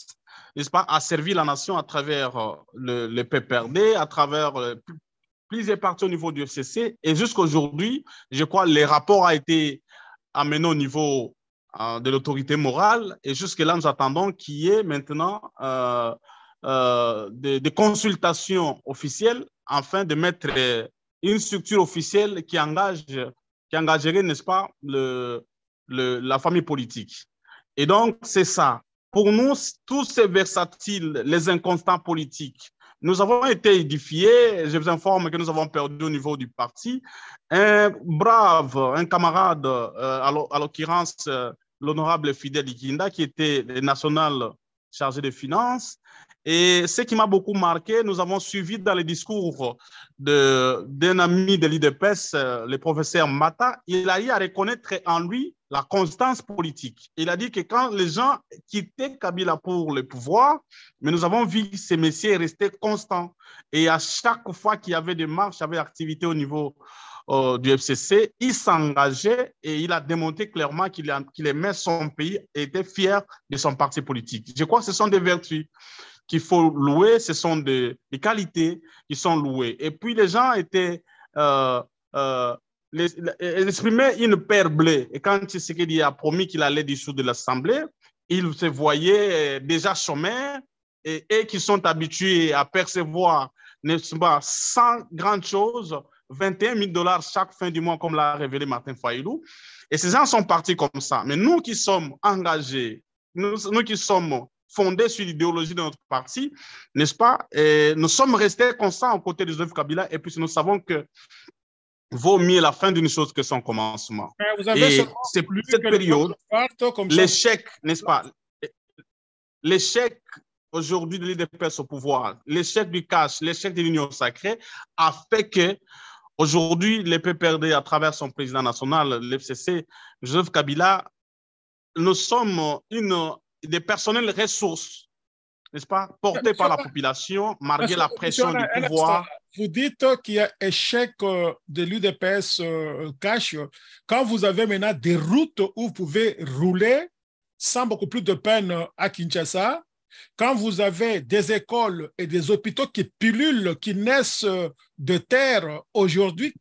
n'est-ce pas, à servir la nation à travers le, PPRD, à travers plusieurs parties au niveau du FCC. Et jusqu'à aujourd'hui, je crois, les rapports ont été amenés au niveau euh, de l'autorité morale. Et jusque-là, nous attendons qu'il y ait maintenant euh, euh, des, consultations officielles afin de mettre une structure officielle qui, engage, qui engagerait, n'est-ce pas, la famille politique. Et donc, c'est ça. Pour nous, tous ces versatiles, les inconstants politiques, nous avons été édifiés. Je vous informe que nous avons perdu au niveau du parti un brave, un camarade, euh, à l'occurrence euh, l'honorable Fidel Iguinda, qui était le national chargé des finances, et ce qui m'a beaucoup marqué, nous avons suivi dans le discours d'un ami de l'IDPS, euh, le professeur Mata, il a eu à reconnaître en lui la constance politique. Il a dit que quand les gens quittaient Kabila pour le pouvoir, mais nous avons vu ces messieurs rester constants. Et à chaque fois qu'il y avait des marches, il y avait activité au niveau euh, du FCC, il s'engageait et il a démontré clairement qu'il aimait son pays et était fier de son parti politique. Je crois que ce sont des vertus qu'il faut louer, ce sont des, qualités qui sont louées. Et puis les gens étaient, euh, euh les, exprimaient une paire blé. Et quand c'est qu'il a promis qu'il allait dissoudre l'Assemblée, ils se voyaient déjà chômeurs et, qui sont habitués à percevoir, n'est-ce pas, sans grande chose, 21 000 dollars chaque fin du mois, comme l'a révélé Martin Fayoulou. Et ces gens sont partis comme ça. Mais nous qui sommes engagés, nous, nous qui sommes fondé sur l'idéologie de notre parti, n'est-ce pas et Nous sommes restés constants aux côtés de Joseph Kabila et puis nous savons que vaut mieux la fin d'une chose que son commencement. c'est plus cette période, l'échec, n'est-ce pas L'échec aujourd'hui de l'IDPS au pouvoir, l'échec du cash, l'échec de l'Union sacrée a fait que aujourd'hui, le PPRD, à travers son président national, l'FCC, Joseph Kabila, nous sommes une des personnels ressources, n'est-ce pas, portés par la population, malgré la pression du pouvoir. Vous dites qu'il y a échec euh, de l'UDPS euh, cash quand vous avez maintenant des routes où vous pouvez rouler sans beaucoup plus de peine à Kinshasa, quand vous avez des écoles et des hôpitaux qui pilulent, qui naissent euh, de terre aujourd'hui,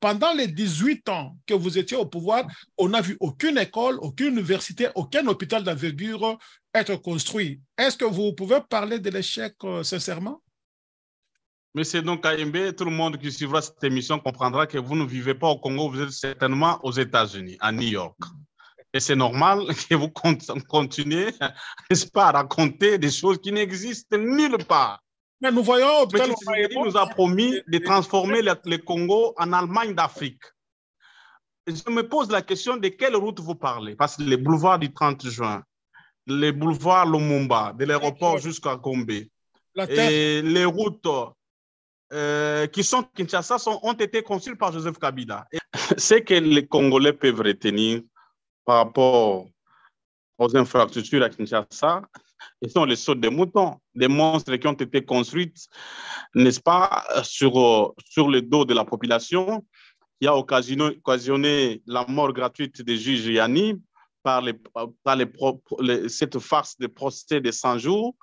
pendant les 18 ans que vous étiez au pouvoir, on n'a vu aucune école, aucune université, aucun hôpital d'envergure euh, être construit. Est-ce que vous pouvez parler de l'échec sincèrement euh, sincèrement? Monsieur donc Ayembe, tout le monde qui suivra cette émission comprendra que vous ne vivez pas au Congo, vous êtes certainement aux États-Unis, à New York c'est normal que vous continuez, n'est-ce pas, à raconter des choses qui n'existent nulle part. Mais nous voyons, Mais Tshisekedi nous a promis de transformer le, Congo en Allemagne d'Afrique. Je me pose la question de quelle route vous parlez, parce que les boulevards du 30 juin, les boulevards Lumumba, de l'aéroport jusqu'à Gombe, et les routes euh, qui sont Kinshasa sont, ont été conçues par Joseph Kabila. Et ce que les Congolais peuvent retenir, par rapport aux infrastructures à Kinshasa, ce sont les sauts des moutons, des monstres qui ont été construites, n'est-ce pas, sur, euh, sur le dos de la population, qui a occasionné, la mort gratuite des juges Yanni par, les, par les, cette farce de procès de 100 jours,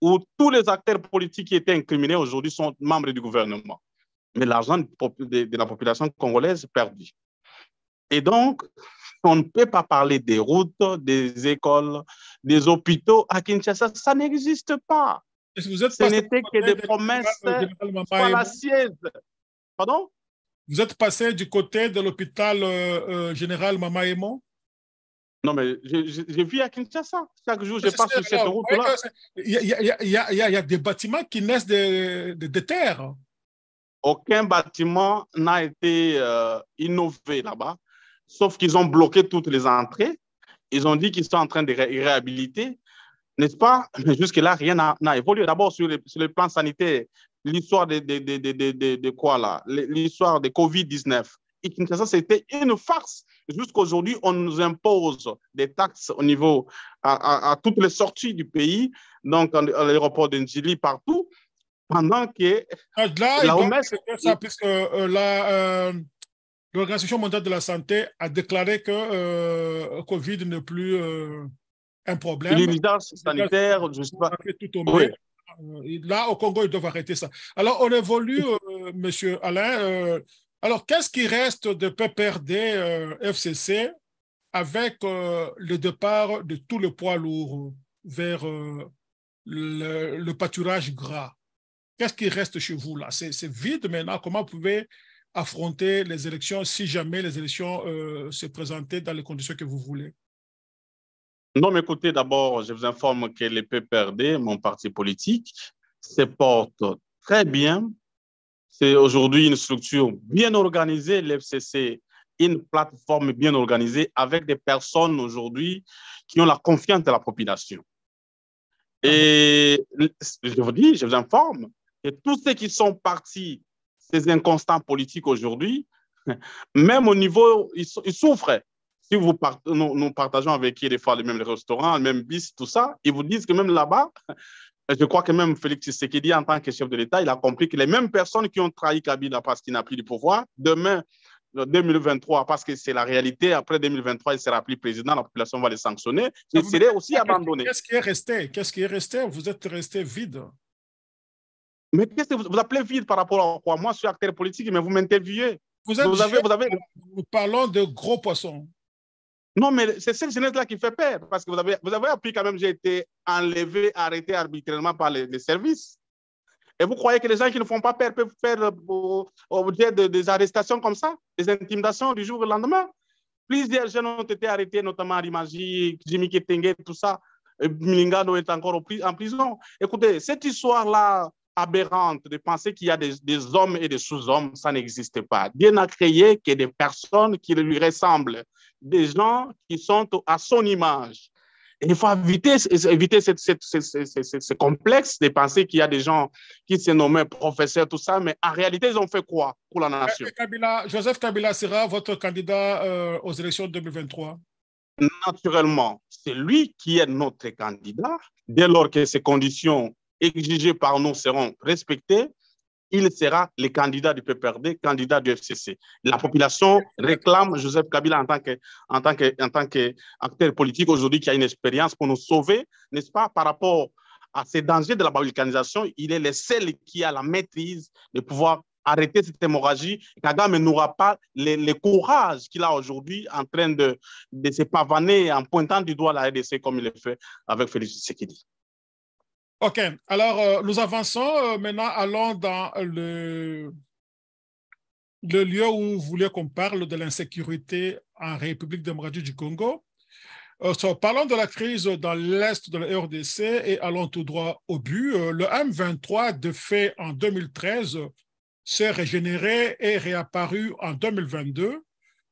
où tous les acteurs politiques qui étaient incriminés aujourd'hui sont membres du gouvernement. Mais l'argent de, de la population congolaise perdu. Et donc, on ne peut pas parler des routes, des écoles, des hôpitaux à Kinshasa. Ça n'existe pas. Vous Ce n'était que des promesses fallacieuses. Euh, Pardon Vous êtes passé du côté de l'hôpital euh, euh, général Mama général non, mais je vis à Kinshasa. Chaque jour, ah, je passe sur cette route-là. Il y, a des bâtiments qui naissent de, terre. Aucun bâtiment n'a été innové là-bas. Sauf qu'ils ont bloqué toutes les entrées. Ils ont dit qu'ils sont en train de réhabiliter. N'est-ce pas Mais jusque-là, rien n'a évolué. D'abord, sur, sur, le plan sanitaire, l'histoire de, de, quoi là L'histoire de COVID-19. Et ça, c'était une farce. Jusqu'aujourd'hui, on nous impose des taxes au niveau à, toutes les sorties du pays, donc à l'aéroport de partout, pendant que. Ah, là, OMS... ça, puisque euh, là l'Organisation mondiale de la santé a déclaré que euh, Covid n'est plus euh, un problème. L'évidence sanitaire, je ne sais pas. Euh, là, au Congo, ils doivent arrêter ça. Alors, on évolue, Monsieur Alain. alors, qu'est-ce qui reste de PPRD FCC avec le départ de tout le poids lourd vers le, le pâturage gras Qu'est-ce qui reste chez vous là C'est vide maintenant. Comment pouvez affronter les élections si jamais les élections euh, se présentaient dans les conditions que vous voulez Non, mais écoutez, d'abord, je vous informe que le PPRD, mon parti politique, se porte très bien. C'est aujourd'hui une structure bien organisée, l'FCC, une plateforme bien organisée avec des personnes aujourd'hui qui ont la confiance de la population. Et je vous dis, je vous informe que tous ceux qui sont partis ces inconstants politiques aujourd'hui, même au niveau, ils, souffrent. Si vous nous, partageons avec eux des fois les mêmes restaurants, les mêmes bis, tout ça, ils vous disent que même là-bas, je crois que même Félix Tshisekedi, en tant que chef de l'État, il a compris que les mêmes personnes qui ont trahi Kabila parce qu'il n'a plus le de pouvoir, demain, 2023, parce que c'est la réalité, après 2023, il sera plus président, la population va les sanctionner, il serait aussi abandonné. Qu'est-ce qui est resté Qu'est-ce qui est resté Vous êtes resté vide. Mais qu'est-ce que vous, appelez vide par rapport à quoi Moi, je suis acteur politique, mais vous m'interviewez. Vous, vous, avez, vous, avez... Nous parlons de gros poissons. Non, mais c'est cette jeunesse-là qui fait peur, parce que vous avez, vous avez appris quand même, j'ai été enlevé, arrêté arbitrairement par les, services. Et vous croyez que les gens qui ne font pas peur peuvent faire euh, objet des arrestations comme ça, des intimidations du jour au lendemain Plusieurs jeunes ont été arrêtés, notamment Arimagi, Jimmy Ketenge, tout ça. Euh, Milingano est encore en prison. Écoutez, cette histoire-là, aberrante de penser qu'il y a des, hommes et des sous-hommes, ça n'existe pas. Dieu n'a créé que des personnes qui lui ressemblent, des gens qui sont à son image. il faut éviter, éviter ce complexe de penser qu'il y a des gens qui se nomment professeurs, tout ça, mais en réalité, ils ont fait quoi pour la euh, nation Joseph Kabila sera votre candidat euh, aux élections 2023 Naturellement, c'est lui qui est notre candidat. Dès lors que ces conditions exigés par nous seront respectés, il sera le candidat du PPRD, candidat du FCC. La population réclame Joseph Kabila en tant que, en tant que, en tant que acteur politique aujourd'hui qui a une expérience pour nous sauver, n'est-ce pas, par rapport à ces dangers de la balkanisation. Il est le seul qui a la maîtrise de pouvoir arrêter cette hémorragie. Kagame n'aura pas le, le courage qu'il a aujourd'hui en train de, de se pavaner en pointant du doigt la RDC comme il le fait avec Félix Tshisekedi. OK. Alors, euh, nous avançons. Euh, maintenant, allons dans le, lieu où vous voulez qu'on parle de l'insécurité en République démocratique du Congo. Euh, parlons de la crise dans l'est de la RDC et allons tout droit au but. le M23, de fait en 2013, s'est régénéré et réapparu en 2022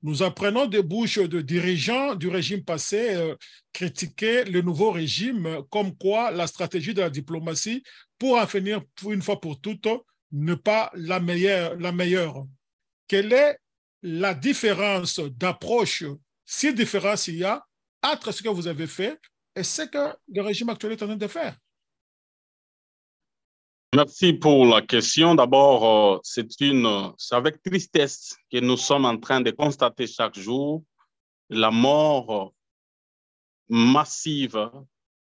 nous apprenons des bouches de dirigeants du régime passé euh, critiquer le nouveau régime euh, comme quoi la stratégie de la diplomatie pour en finir une fois pour toutes n'est pas la meilleure, la meilleure. Quelle est la différence d'approche, si différence il y a, entre ce que vous avez fait et ce que le régime actuel est en train de faire Merci pour la question. D'abord, euh, euh, c'est avec tristesse que nous sommes en train de constater chaque jour la mort euh, massive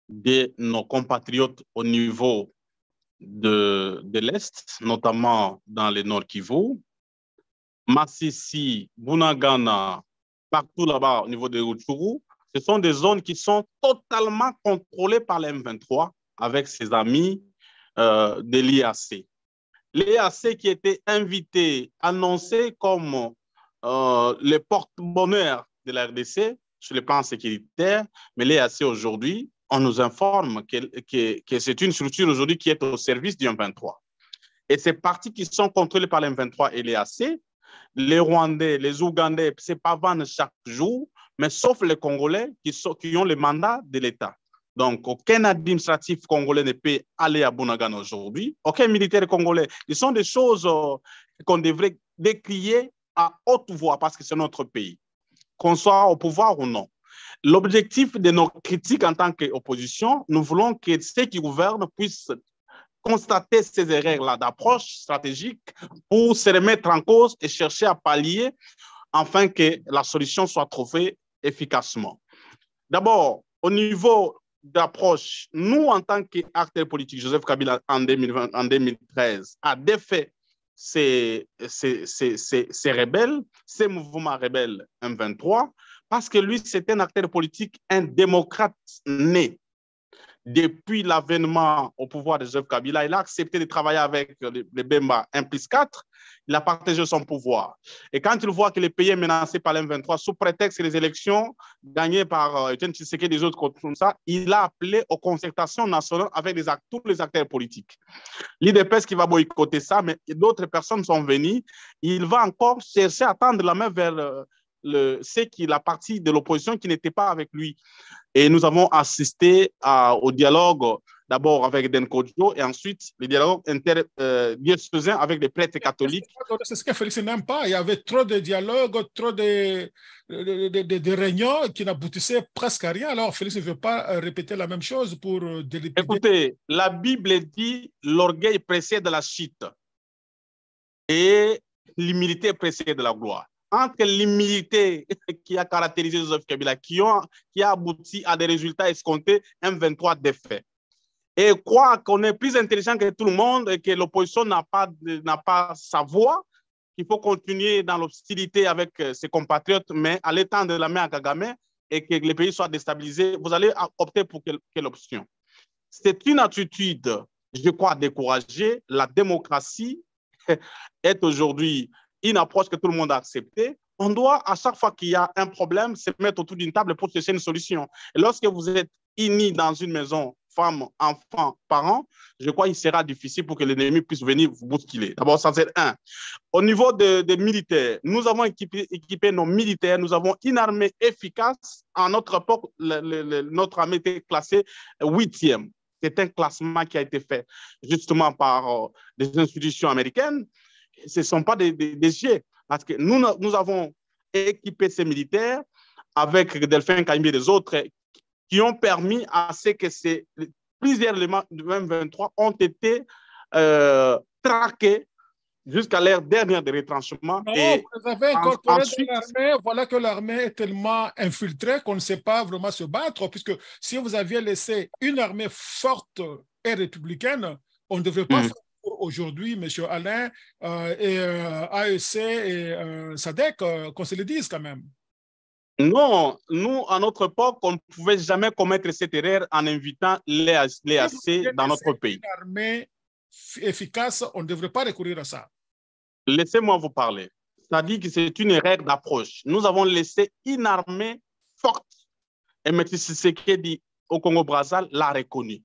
de nos compatriotes au niveau de, l'Est, notamment dans le Nord Kivu, Massissi, Bunagana, partout là-bas au niveau de Rutshuru, ce sont des zones qui sont totalement contrôlées par l'M23 avec ses amis euh, de l'IAC. L'IAC qui était invité, annoncé comme euh, le porte-bonheur de la RDC sur le plan sécuritaire, mais l'IAC aujourd'hui, on nous informe que, que, c'est une structure aujourd'hui qui est au service du M23. Et ces partis qui sont contrôlés par le M23 et l'IAC, les Rwandais, les Ougandais pas pavanent chaque jour, mais sauf les Congolais qui, qui ont le mandat de l'État. Donc, aucun administratif congolais ne peut aller à Bounagan aujourd'hui. Aucun militaire congolais. Ce sont des choses euh, qu'on devrait décrier à haute voix parce que c'est notre pays, qu'on soit au pouvoir ou non. L'objectif de nos critiques en tant qu'opposition, nous voulons que ceux qui gouvernent puissent constater ces erreurs-là d'approche stratégique pour se remettre en cause et chercher à pallier afin que la solution soit trouvée efficacement. D'abord, au niveau d'approche, nous, en tant qu'acteur politique, Joseph Kabila, en, 2013, a défait ces, ces, ces, ces, rebelles, ces mouvements rebelles M23, parce que lui, c'était un acteur politique, un démocrate né depuis l'avènement au pouvoir de Joseph Kabila, il a accepté de travailler avec les Bemba 1 plus 4. Il a partagé son pouvoir. Et quand il voit que le pays est menacé par l'M23 sous prétexte des les élections gagnées par euh, Etienne Tshisekedi et des autres ça, il a appelé aux concertations nationales avec tous les acteurs politiques. L'IDPS qui va boycotter ça, mais d'autres personnes sont venues. Il va encore chercher à tendre la main vers euh, c'est qui, la partie de l'opposition qui n'était pas avec lui. Et nous avons assisté à, au dialogue d'abord avec Den et ensuite le dialogue inter euh, avec les prêtres catholiques. C'est ce que Félix n'aime pas. Il y avait trop de dialogues, trop de, de réunions qui n'aboutissaient presque à rien. Alors Félix ne veut pas euh, répéter la même chose pour euh, délibérer. Écoutez, la Bible dit l'orgueil précède la chute et l'humilité précède la gloire entre l'immunité qui a caractérisé Joseph Kabila, qui, ont, qui a abouti à des résultats escomptés, un 23 défait. Et croire qu'on est plus intelligent que tout le monde et que l'opposition n'a pas, pas sa voix, qu'il faut continuer dans l'hostilité avec euh, ses compatriotes, mais à l'étendre de la main à Kagame et que le pays soit déstabilisé, vous allez opter pour quelle option C'est une attitude, je crois, découragée. La démocratie est aujourd'hui une approche que tout le monde a acceptée, on doit, à chaque fois qu'il y a un problème, se mettre autour d'une table pour chercher une solution. lorsque vous êtes unis dans une maison, femme, enfant, parents, je crois qu'il sera difficile pour que l'ennemi puisse venir vous bousculer. D'abord, ça c'est un. Au niveau des militaires, nous avons équipé, nos militaires, nous avons une armée efficace. En notre époque, notre armée était classée huitième. C'est un classement qui a été fait justement par euh, des institutions américaines ce ne sont pas des, des, parce que nous, nous avons équipé ces militaires avec Delphine, Camille et les autres qui ont permis à ce que ces, plusieurs éléments du M23 ont été euh, traqués jusqu'à l'ère dernière de retranchement. et vous avez incorporé l'armée, voilà que l'armée est tellement infiltrée qu'on ne sait pas vraiment se battre, puisque si vous aviez laissé une armée forte et républicaine, on ne devrait pas hmm aujourd'hui, M. Alain, euh, et euh, AEC et euh, SADEC, qu'on se le dise quand même. Non, nous, à notre époque, on ne pouvait jamais commettre cette erreur en invitant les, AC e e dans notre pays. Une armée efficace, on ne devrait pas recourir à ça. Laissez-moi vous parler. Ça dit que c'est une erreur d'approche. Nous avons laissé une armée forte. Et M. dit au Congo-Brazzaville l'a reconnu.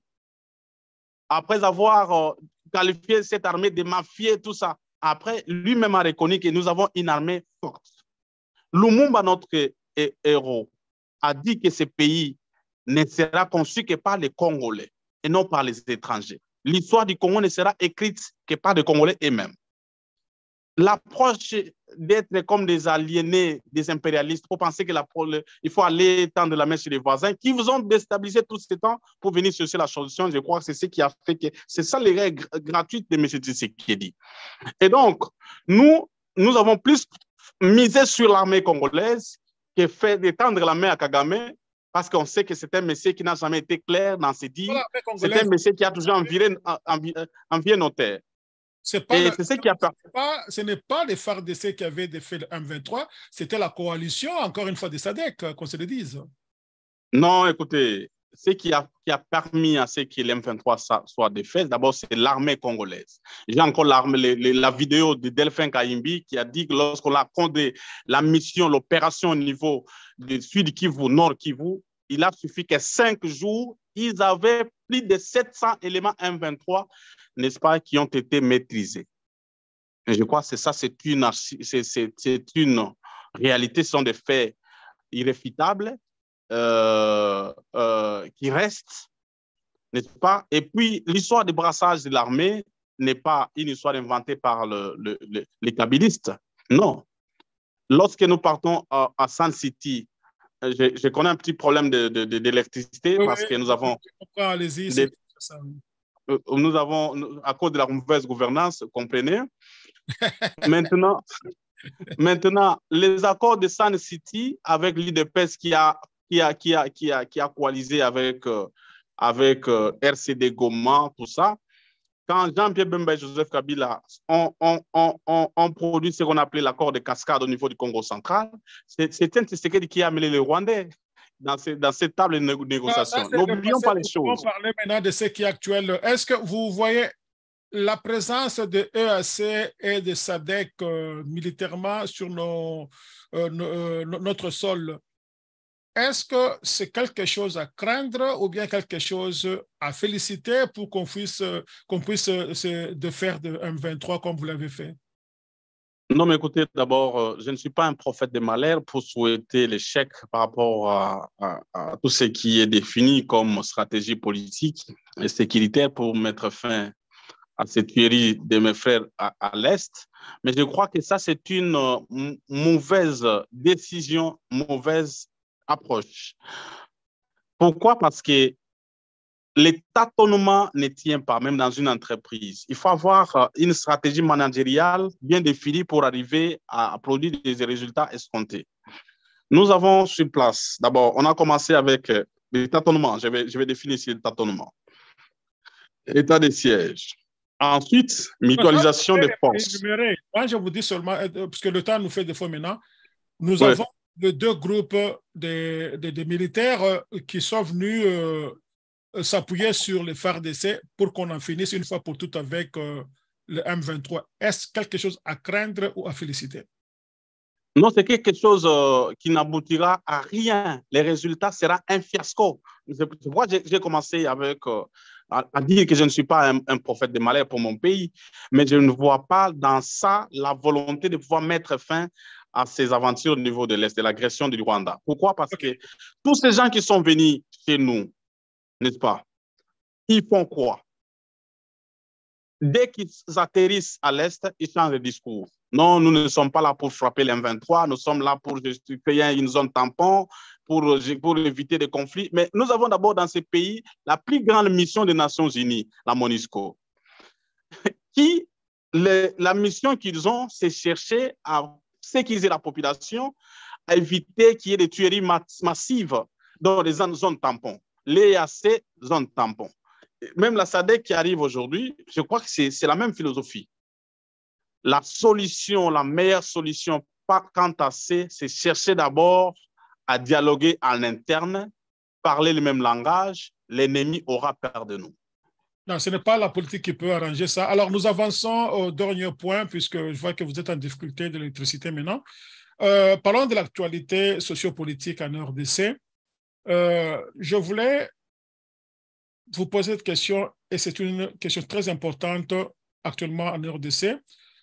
Après avoir qualifier cette armée de mafieux, tout ça. Après, lui-même a reconnu que nous avons une armée forte. Lumumba, notre héros, a dit que ce pays ne sera conçu que par les Congolais et non par les étrangers. L'histoire du Congo ne sera écrite que par les Congolais eux-mêmes l'approche d'être comme des aliénés, des impérialistes, pour penser que la, il faut aller tendre la main sur les voisins qui vous ont déstabilisé tout ce temps pour venir chercher la solution. Je crois que c'est ce qui a fait que c'est ça les règles gratuites de M. dit. Et donc, nous, nous avons plus misé sur l'armée congolaise que fait d'étendre la main à Kagame parce qu'on sait que c'est un monsieur qui n'a jamais été clair dans ses dires. c'est un monsieur qui a toujours envié, envié, envié nos terres. C'est ce, qui pas. ce n'est pas les FARDC qui avaient défait le M23, c'était la coalition, encore une fois, des SADEC, euh, qu'on se le dise. Non, écoutez, ce qui a, qui a permis à ce que m 23 soit défait, d'abord, c'est l'armée congolaise. J'ai encore la vidéo de Delphine Kayimbi qui a dit que lorsqu'on a pris la mission, l'opération au niveau du Sud Kivu, Nord Kivu, il a suffi que cinq jours ils avaient plus de 700 éléments M23, n'est-ce pas, qui ont été maîtrisés. je crois que ça, c'est une, c'est, une réalité, ce sont des faits irréfutables euh, euh, qui restent, n'est-ce pas? Et puis, l'histoire du brassage de l'armée n'est pas une histoire inventée par le, les kabbalistes, Non. Lorsque nous partons à, à San City euh, je, connais un petit problème d'électricité de, de, parce que nous avons. Euh, euh, nous avons, à cause de la mauvaise gouvernance, comprenez. maintenant, maintenant, les accords de San City avec l'IDPS qui a, qui, a, qui, a, qui, a, qui a coalisé avec, avec RCD Goma, tout ça, quand Jean-Pierre Bemba et Joseph Kabila ont, produit ce qu'on appelait l'accord de cascade au niveau du Congo central, c'est un Tshisekedi qui a amené les Rwandais dans, cette table de négociation. N'oublions pas les choses. On parler maintenant de ce qui est actuel. Est-ce que vous voyez la présence de EAC et de SADEC euh, militairement sur euh, euh, notre sol est-ce que c'est quelque chose à craindre ou bien quelque chose à féliciter pour qu'on puisse, qu'on puisse de faire de M23 comme vous l'avez fait Non, mais écoutez, d'abord, euh, je ne suis pas un prophète de malheur pour souhaiter l'échec par rapport à, tout ce qui est défini comme stratégie politique et sécuritaire pour mettre fin à cette tuerie de mes frères à, à l'Est. Mais je crois que ça, c'est une euh, mauvaise décision, mauvaise approche. Pourquoi Parce que les tâtonnement ne tient pas, même dans une entreprise. Il faut avoir euh, une stratégie managériale bien définie pour arriver à produire des résultats escomptés. Nous avons sur place, d'abord, on a commencé avec euh, les tâtonnement. Je vais, je vais définir ici le tâtonnement. État des sièges. Ensuite, mutualisation des forces. Moi, je vous dis seulement, euh, parce que le temps nous fait fois maintenant, nous avons de deux groupes de, militaires euh, qui sont venus euh, s'appuyer sur les phares d'essai pour qu'on en finisse une fois pour toutes avec euh, le M23. Est-ce quelque chose à craindre ou à féliciter Non, c'est quelque chose qui n'aboutira à rien. Les résultats sera un fiasco. Moi, j'ai commencé avec à, dire que je ne suis pas un, prophète de malheur pour mon pays, mais je ne vois pas dans ça la volonté de pouvoir mettre fin à ces aventures au niveau de l'Est, de l'agression du Rwanda. Pourquoi Parce que tous ces gens qui sont venus chez nous, n'est-ce pas, ils font quoi Dès qu'ils atterrissent à l'Est, ils changent de discours. Non, nous ne sommes pas là pour frapper les 23 nous sommes là pour créer une zone tampon, pour, pour éviter des conflits. Mais nous avons d'abord dans ces pays la plus grande mission des Nations Unies, la MONUSCO, qui la mission qu'ils ont, c'est chercher à sécuriser la population, à éviter qu'il y ait des tueries massives dans les zones tampons, les AC zones tampons. Même la SADEC qui arrive aujourd'hui, je crois que c'est la même philosophie. La solution, la meilleure solution pas quant à c'est chercher d'abord à dialoguer en interne, parler le même langage, l'ennemi aura peur de nous. Non, ce n'est pas la politique qui peut arranger ça. Alors, nous avançons au dernier point, puisque je vois que vous êtes en difficulté de l'électricité maintenant. Euh, parlons de l'actualité sociopolitique en RDC. Euh, je voulais vous poser cette question, et c'est une question très importante actuellement en RDC.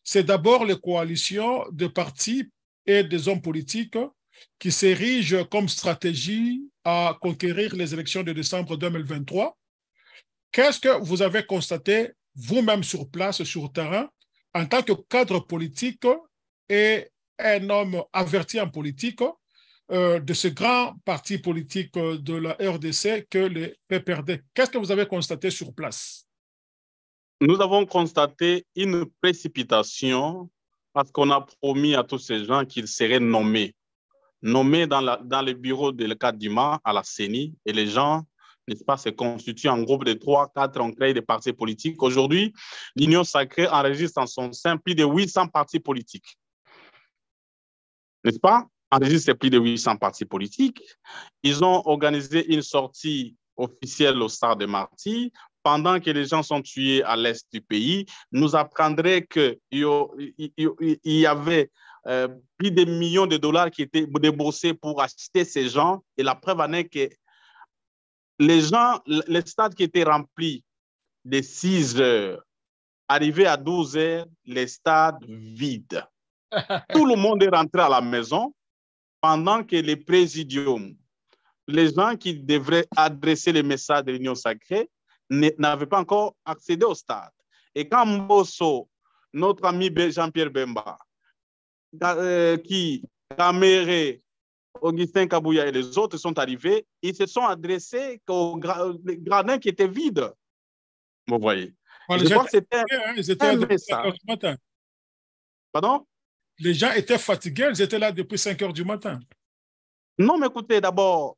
C'est d'abord les coalitions de partis et des hommes politiques qui s'érigent comme stratégie à conquérir les élections de décembre 2023 Qu'est-ce que vous avez constaté vous-même sur place, sur terrain, en tant que cadre politique et un homme averti en politique euh, de ce grand parti politique de la RDC que le PPRD Qu'est-ce que vous avez constaté sur place Nous avons constaté une précipitation parce qu'on a promis à tous ces gens qu'ils seraient nommés. Nommés dans, dans le bureau de l'Académie à la CENI et les gens n'est-ce pas, se constitue en groupe de trois, quatre on de des partis politiques. Aujourd'hui, l'Union sacrée enregistre en son sein plus de 800 partis politiques. N'est-ce pas Enregistre plus de 800 partis politiques. Ils ont organisé une sortie officielle au Stade de Marty. Pendant que les gens sont tués à l'est du pays, nous apprendrait qu'il y avait euh, plus de millions de dollars qui étaient déboursés pour acheter ces gens. Et la preuve en est que les gens, les stades qui étaient remplis de 6 heures, arrivé à 12 heures, les stades vides. Tout le monde est rentré à la maison pendant que les présidiums, les gens qui devraient adresser les messages de l'Union sacrée, n'avaient pas encore accédé au stade. Et quand Mbosso, notre ami Jean-Pierre Bemba, euh, qui, camérait Augustin Kabouya et les autres sont arrivés, ils se sont adressés au gradin qui était vides. Vous voyez. Hein. Ils Je crois Matin. Pardon Les gens étaient fatigués, ils étaient là depuis 5 heures du matin. Non, mais écoutez, d'abord,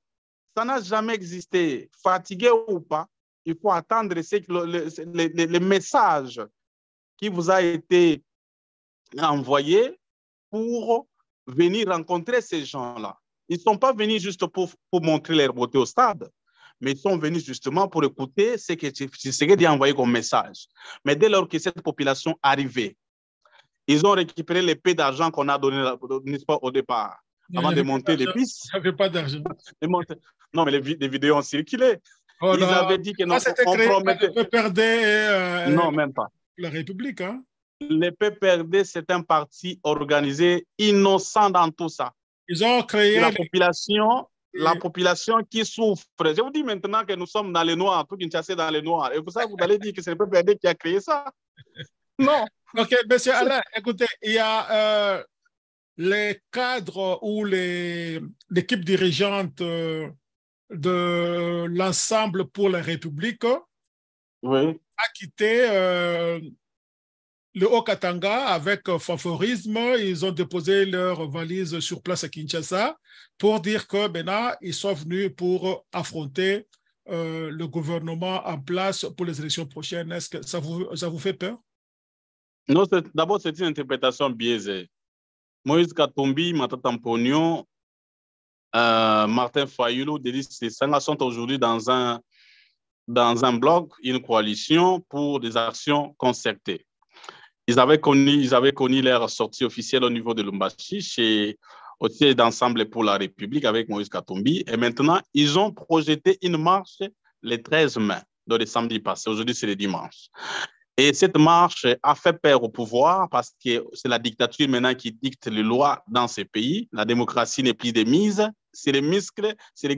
ça n'a jamais existé. Fatigué ou pas, il faut attendre le message qui vous a été envoyé pour venir rencontrer ces gens-là. Ils ne sont pas venus juste pour, montrer leur beauté au stade, mais ils sont venus justement pour écouter ce que Tshisekedi a envoyé comme message. Mais dès lors que cette population arrivait, ils ont récupéré l'épée d'argent qu'on a donné, nest au départ, avant de monter les pistes. Ils n'avaient pas d'argent. non, mais les, vidéos ont circulé. Oh ils avaient dit que non, ah, on euh, non, même pas. La République, hein? Le PPRD, c'est un parti organisé innocent dans tout ça. Ils ont créé. La population, la population qui souffre. Je vous dis maintenant que nous sommes dans les noirs, tout est dans les noirs. Et pour ça, vous allez dire que c'est le peuple qui a créé ça. Non. OK, monsieur Alain, écoutez, il y a euh, les cadres ou l'équipe dirigeante euh, de l'ensemble pour la République. a quitté euh, le Haut-Katanga avec euh, favorisme. Ils ont déposé leurs valises sur place à Kinshasa pour dire que maintenant, ils sont venus pour affronter euh, le gouvernement en place pour les élections prochaines. Est-ce que ça vous, ça vous fait peur? Non, d'abord, c'est une interprétation biaisée. Moïse Katumbi, Matata euh, Martin Fayulu, Delis Sissanga sont aujourd'hui dans un, dans un bloc, une coalition pour des actions concertées ils avaient connu, ils avaient connu leur sortie officielle au niveau de Lumbashi chez au siège d'ensemble pour la République avec Moïse Katumbi. Et maintenant, ils ont projeté une marche le 13 mai, dans le samedi passé. Aujourd'hui, c'est le dimanche. Et cette marche a fait peur au pouvoir parce que c'est la dictature maintenant qui dicte les lois dans ces pays. La démocratie n'est plus de mise. C'est les muscles, c'est le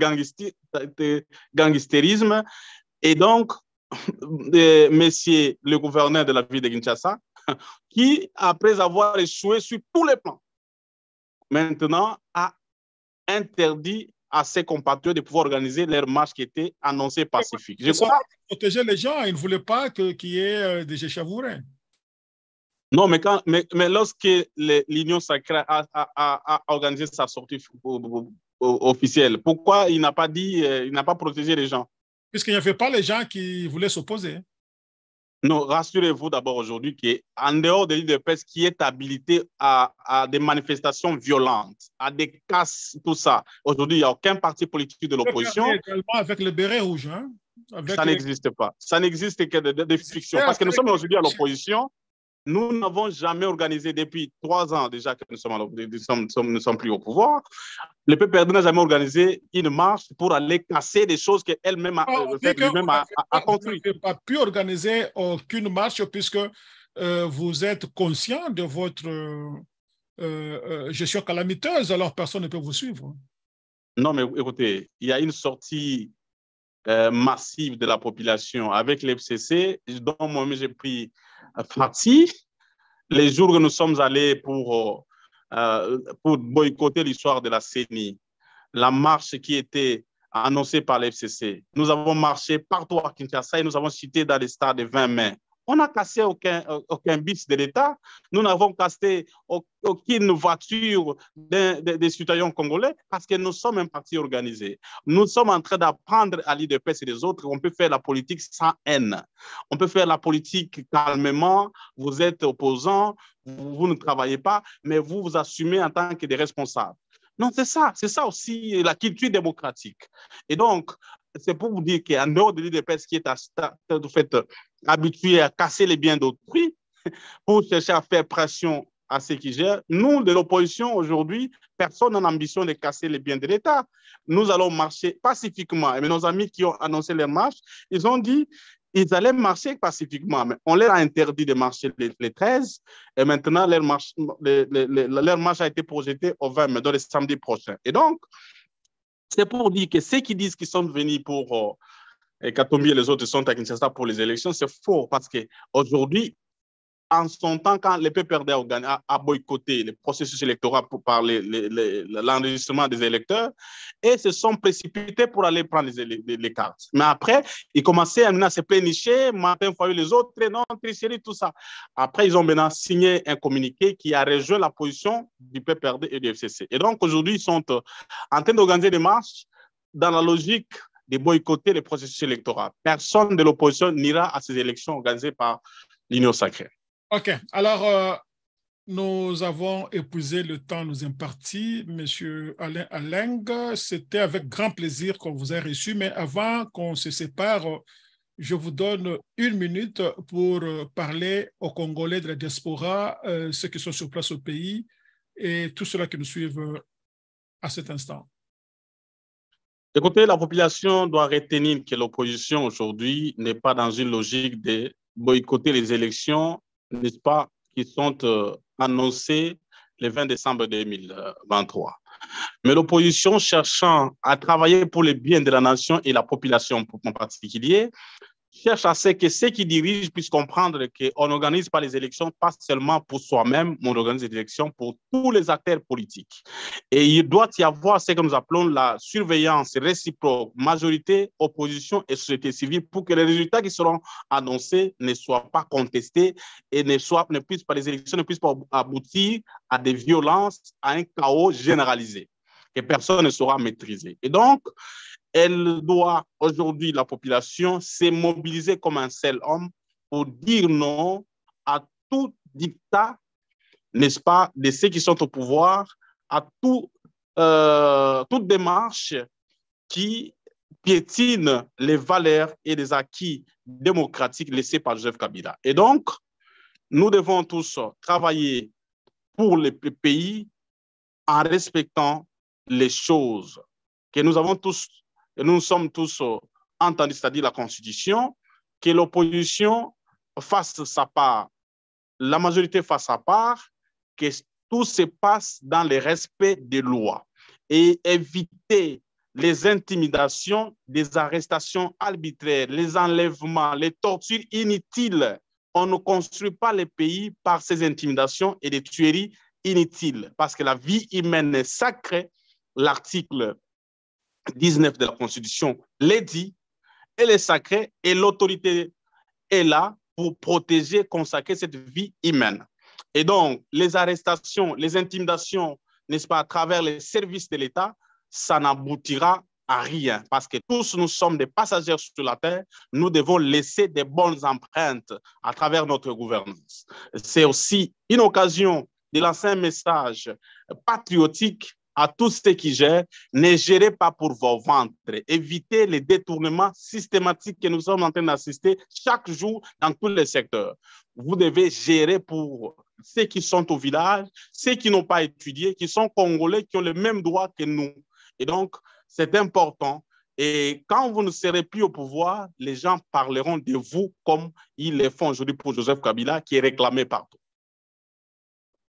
euh, gangstérisme. Et donc, euh, messieurs le gouverneur de la ville de Kinshasa qui, après avoir échoué sur tous les plans, maintenant a interdit à ses compatriotes de pouvoir organiser leur marche qui était annoncée pacifique. Je crois... protéger les gens, Il ne voulait pas qu'il y ait euh, des échavourés. Non, mais, mais, lorsque l'Union sacrée a, organisé sa sortie officielle, pourquoi il n'a pas dit, euh, il n'a pas protégé les gens Puisqu'il n'y avait pas les gens qui voulaient s'opposer. Non, rassurez-vous d'abord aujourd'hui qu'en dehors de l'île de paix qui est habilité à, des manifestations violentes, à des casses, tout ça, aujourd'hui, il n'y a aucun parti politique de l'opposition. Avec le béret rouge, hein? ça n'existe pas. Ça n'existe que des fictions. Parce que nous sommes aujourd'hui à l'opposition. Nous n'avons jamais organisé depuis trois ans déjà que nous sommes, sommes, plus au pouvoir. Le peuple n'a jamais organisé une marche pour aller casser des choses qu'elle-même a, euh, même a, construites. Vous n'avez pas pu organiser aucune marche puisque euh, vous êtes conscient de votre euh, gestion calamiteuse, alors personne ne peut vous suivre. Non, mais écoutez, il y a une sortie massive de la population avec l'FCC, dont moi-même j'ai pris factif. Les jours que nous sommes allés pour, euh, euh, pour boycotter l'histoire de la CENI, la marche qui était annoncée par l'FCC, nous avons marché partout à Kinshasa et nous avons cité dans les stades de 20 mai. On n'a cassé aucun, aucun bis de l'État. Nous n'avons cassé aucune voiture des, citoyens congolais parce que nous sommes un parti organisé. Nous sommes en train d'apprendre à paix et les autres On peut faire la politique sans haine. On peut faire la politique calmement. Vous êtes opposants, vous, vous ne travaillez pas, mais vous vous assumez en tant que des responsables. Non, c'est ça, c'est ça aussi la culture démocratique. Et donc, c'est pour vous dire qu'en dehors de l'île qui est à, fait, euh, habitué à casser les biens d'autrui pour chercher à faire pression à ceux qui gèrent, nous, de l'opposition aujourd'hui, personne n'a l'ambition de casser les biens de l'État. Nous allons marcher pacifiquement. Et nos amis qui ont annoncé les marches, ils ont dit ils allaient marcher pacifiquement, mais on leur a interdit de marcher les, 13, et maintenant leur marche, marche a été projetée au 20 mai, dans le samedi prochain. Et donc, c'est pour dire que ceux qui disent qu'ils sont venus pour et euh, et les autres sont à Kinshasa pour les élections, c'est faux parce qu'aujourd'hui, en son temps, quand le PPRD a, boycotté le processus électoral pour, par l'enregistrement des électeurs et se sont précipités pour aller prendre les, cartes. Mais après, ils commençaient à, à se plénicher, il Foyer, les autres, non, Trichéry, tout ça. Après, ils ont maintenant signé un communiqué qui a rejoint la position du PPRD et du FCC. Et donc, aujourd'hui, ils sont euh, en train d'organiser des marches dans la logique de boycotter le processus électoral. Personne de l'opposition n'ira à ces élections organisées par l'Union sacrée. OK. Alors, euh, nous avons épuisé le temps nous imparti. Monsieur Alain Aleng, c'était avec grand plaisir qu'on vous a reçu. Mais avant qu'on se sépare, je vous donne une minute pour euh, parler aux Congolais de la diaspora, euh, ceux qui sont sur place au pays et tous ceux qui nous suivent à cet instant. Écoutez, la population doit retenir que l'opposition aujourd'hui n'est pas dans une logique de boycotter les élections n'est-ce pas, qui sont euh, annoncés le 20 décembre 2023. Mais l'opposition cherchant à travailler pour le bien de la nation et la population en particulier, cherche à ce que ceux qui dirigent puissent comprendre qu'on n'organise pas les élections pas seulement pour soi-même, on organise les élections pour tous les acteurs politiques. Et il doit y avoir ce que nous appelons la surveillance réciproque, majorité, opposition et société civile, pour que les résultats qui seront annoncés ne soient pas contestés et ne, soient, ne puissent pas, les élections ne puissent pas aboutir à des violences, à un chaos généralisé que personne ne saura maîtriser. Et donc, elle doit aujourd'hui, la population, se mobiliser comme un seul homme pour dire non à tout dictat, n'est-ce pas, de ceux qui sont au pouvoir, à tout, euh, toute démarche qui piétine les valeurs et les acquis démocratiques laissés par Joseph Kabila. Et donc, nous devons tous travailler pour le pays en respectant les choses que nous avons tous nous sommes tous euh, entendus, c'est-à-dire la Constitution, que l'opposition fasse sa part, la majorité fasse sa part, que tout se passe dans le respect des lois et éviter les intimidations, les arrestations arbitraires, les enlèvements, les tortures inutiles. On ne construit pas les pays par ces intimidations et des tueries inutiles, parce que la vie humaine est sacrée. L'article 19 de la Constitution les dit, elle est sacrée et l'autorité est là pour protéger, consacrer cette vie humaine. Et donc, les arrestations, les intimidations, n'est-ce pas, à travers les services de l'État, ça n'aboutira à rien parce que tous nous sommes des passagers sur la terre. Nous devons laisser des bonnes empreintes à travers notre gouvernance. C'est aussi une occasion de lancer un message patriotique à tout ce qui gèrent, ne gérez pas pour vos ventres. Évitez les détournements systématiques que nous sommes en train d'assister chaque jour dans tous les secteurs. Vous devez gérer pour ceux qui sont au village, ceux qui n'ont pas étudié, qui sont congolais, qui ont les mêmes droits que nous. Et donc, c'est important. Et quand vous ne serez plus au pouvoir, les gens parleront de vous comme ils le font aujourd'hui pour Joseph Kabila, qui est réclamé partout.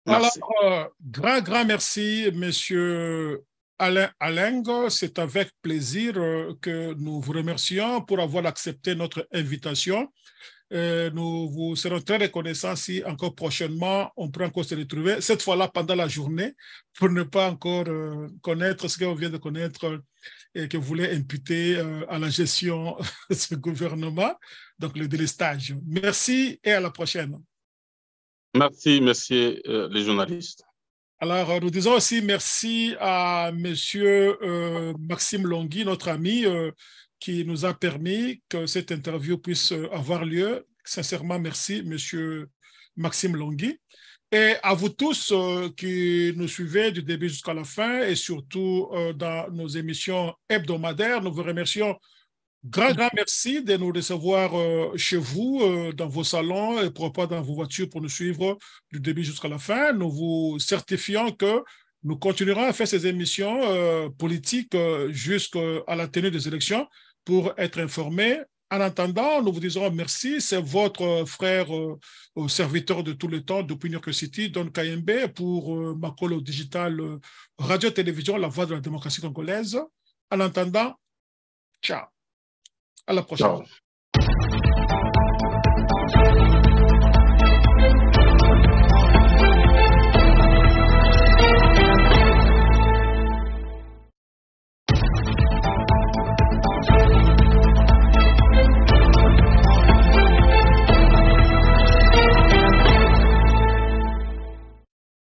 Alors, euh, grand, grand merci, monsieur Alain Alengo. C'est avec plaisir euh, que nous vous remercions pour avoir accepté notre invitation. Euh, nous vous serons très reconnaissants si encore prochainement on prend encore se retrouver, cette fois-là pendant la journée, pour ne pas encore connaître ce qu'on vient de connaître et que vous voulez imputer à la gestion de ce gouvernement, donc le délestage. Merci et à la prochaine. Merci, messieurs euh, les journalistes. Alors, euh, nous disons aussi merci à Monsieur euh, Maxime Longhi, notre ami, qui nous a permis que cette interview puisse avoir lieu. Sincèrement, merci, Monsieur Maxime Longhi. Et à vous tous qui nous suivez du début jusqu'à la fin et surtout dans nos émissions hebdomadaires, nous vous remercions Grand, grand merci de nous recevoir euh, chez vous, euh, dans vos salons et pourquoi pas dans vos voitures pour nous suivre du début jusqu'à la fin. Nous vous certifions que nous continuerons à faire ces émissions euh, politiques jusqu'à la tenue des élections pour être informés. En attendant, nous vous disons merci. C'est votre frère serviteur de tout le temps depuis New City, Don Kayembe, pour Macolo Digital Radio-Télévision, la voix de la démocratie congolaise. En attendant, ciao. À la prochaine.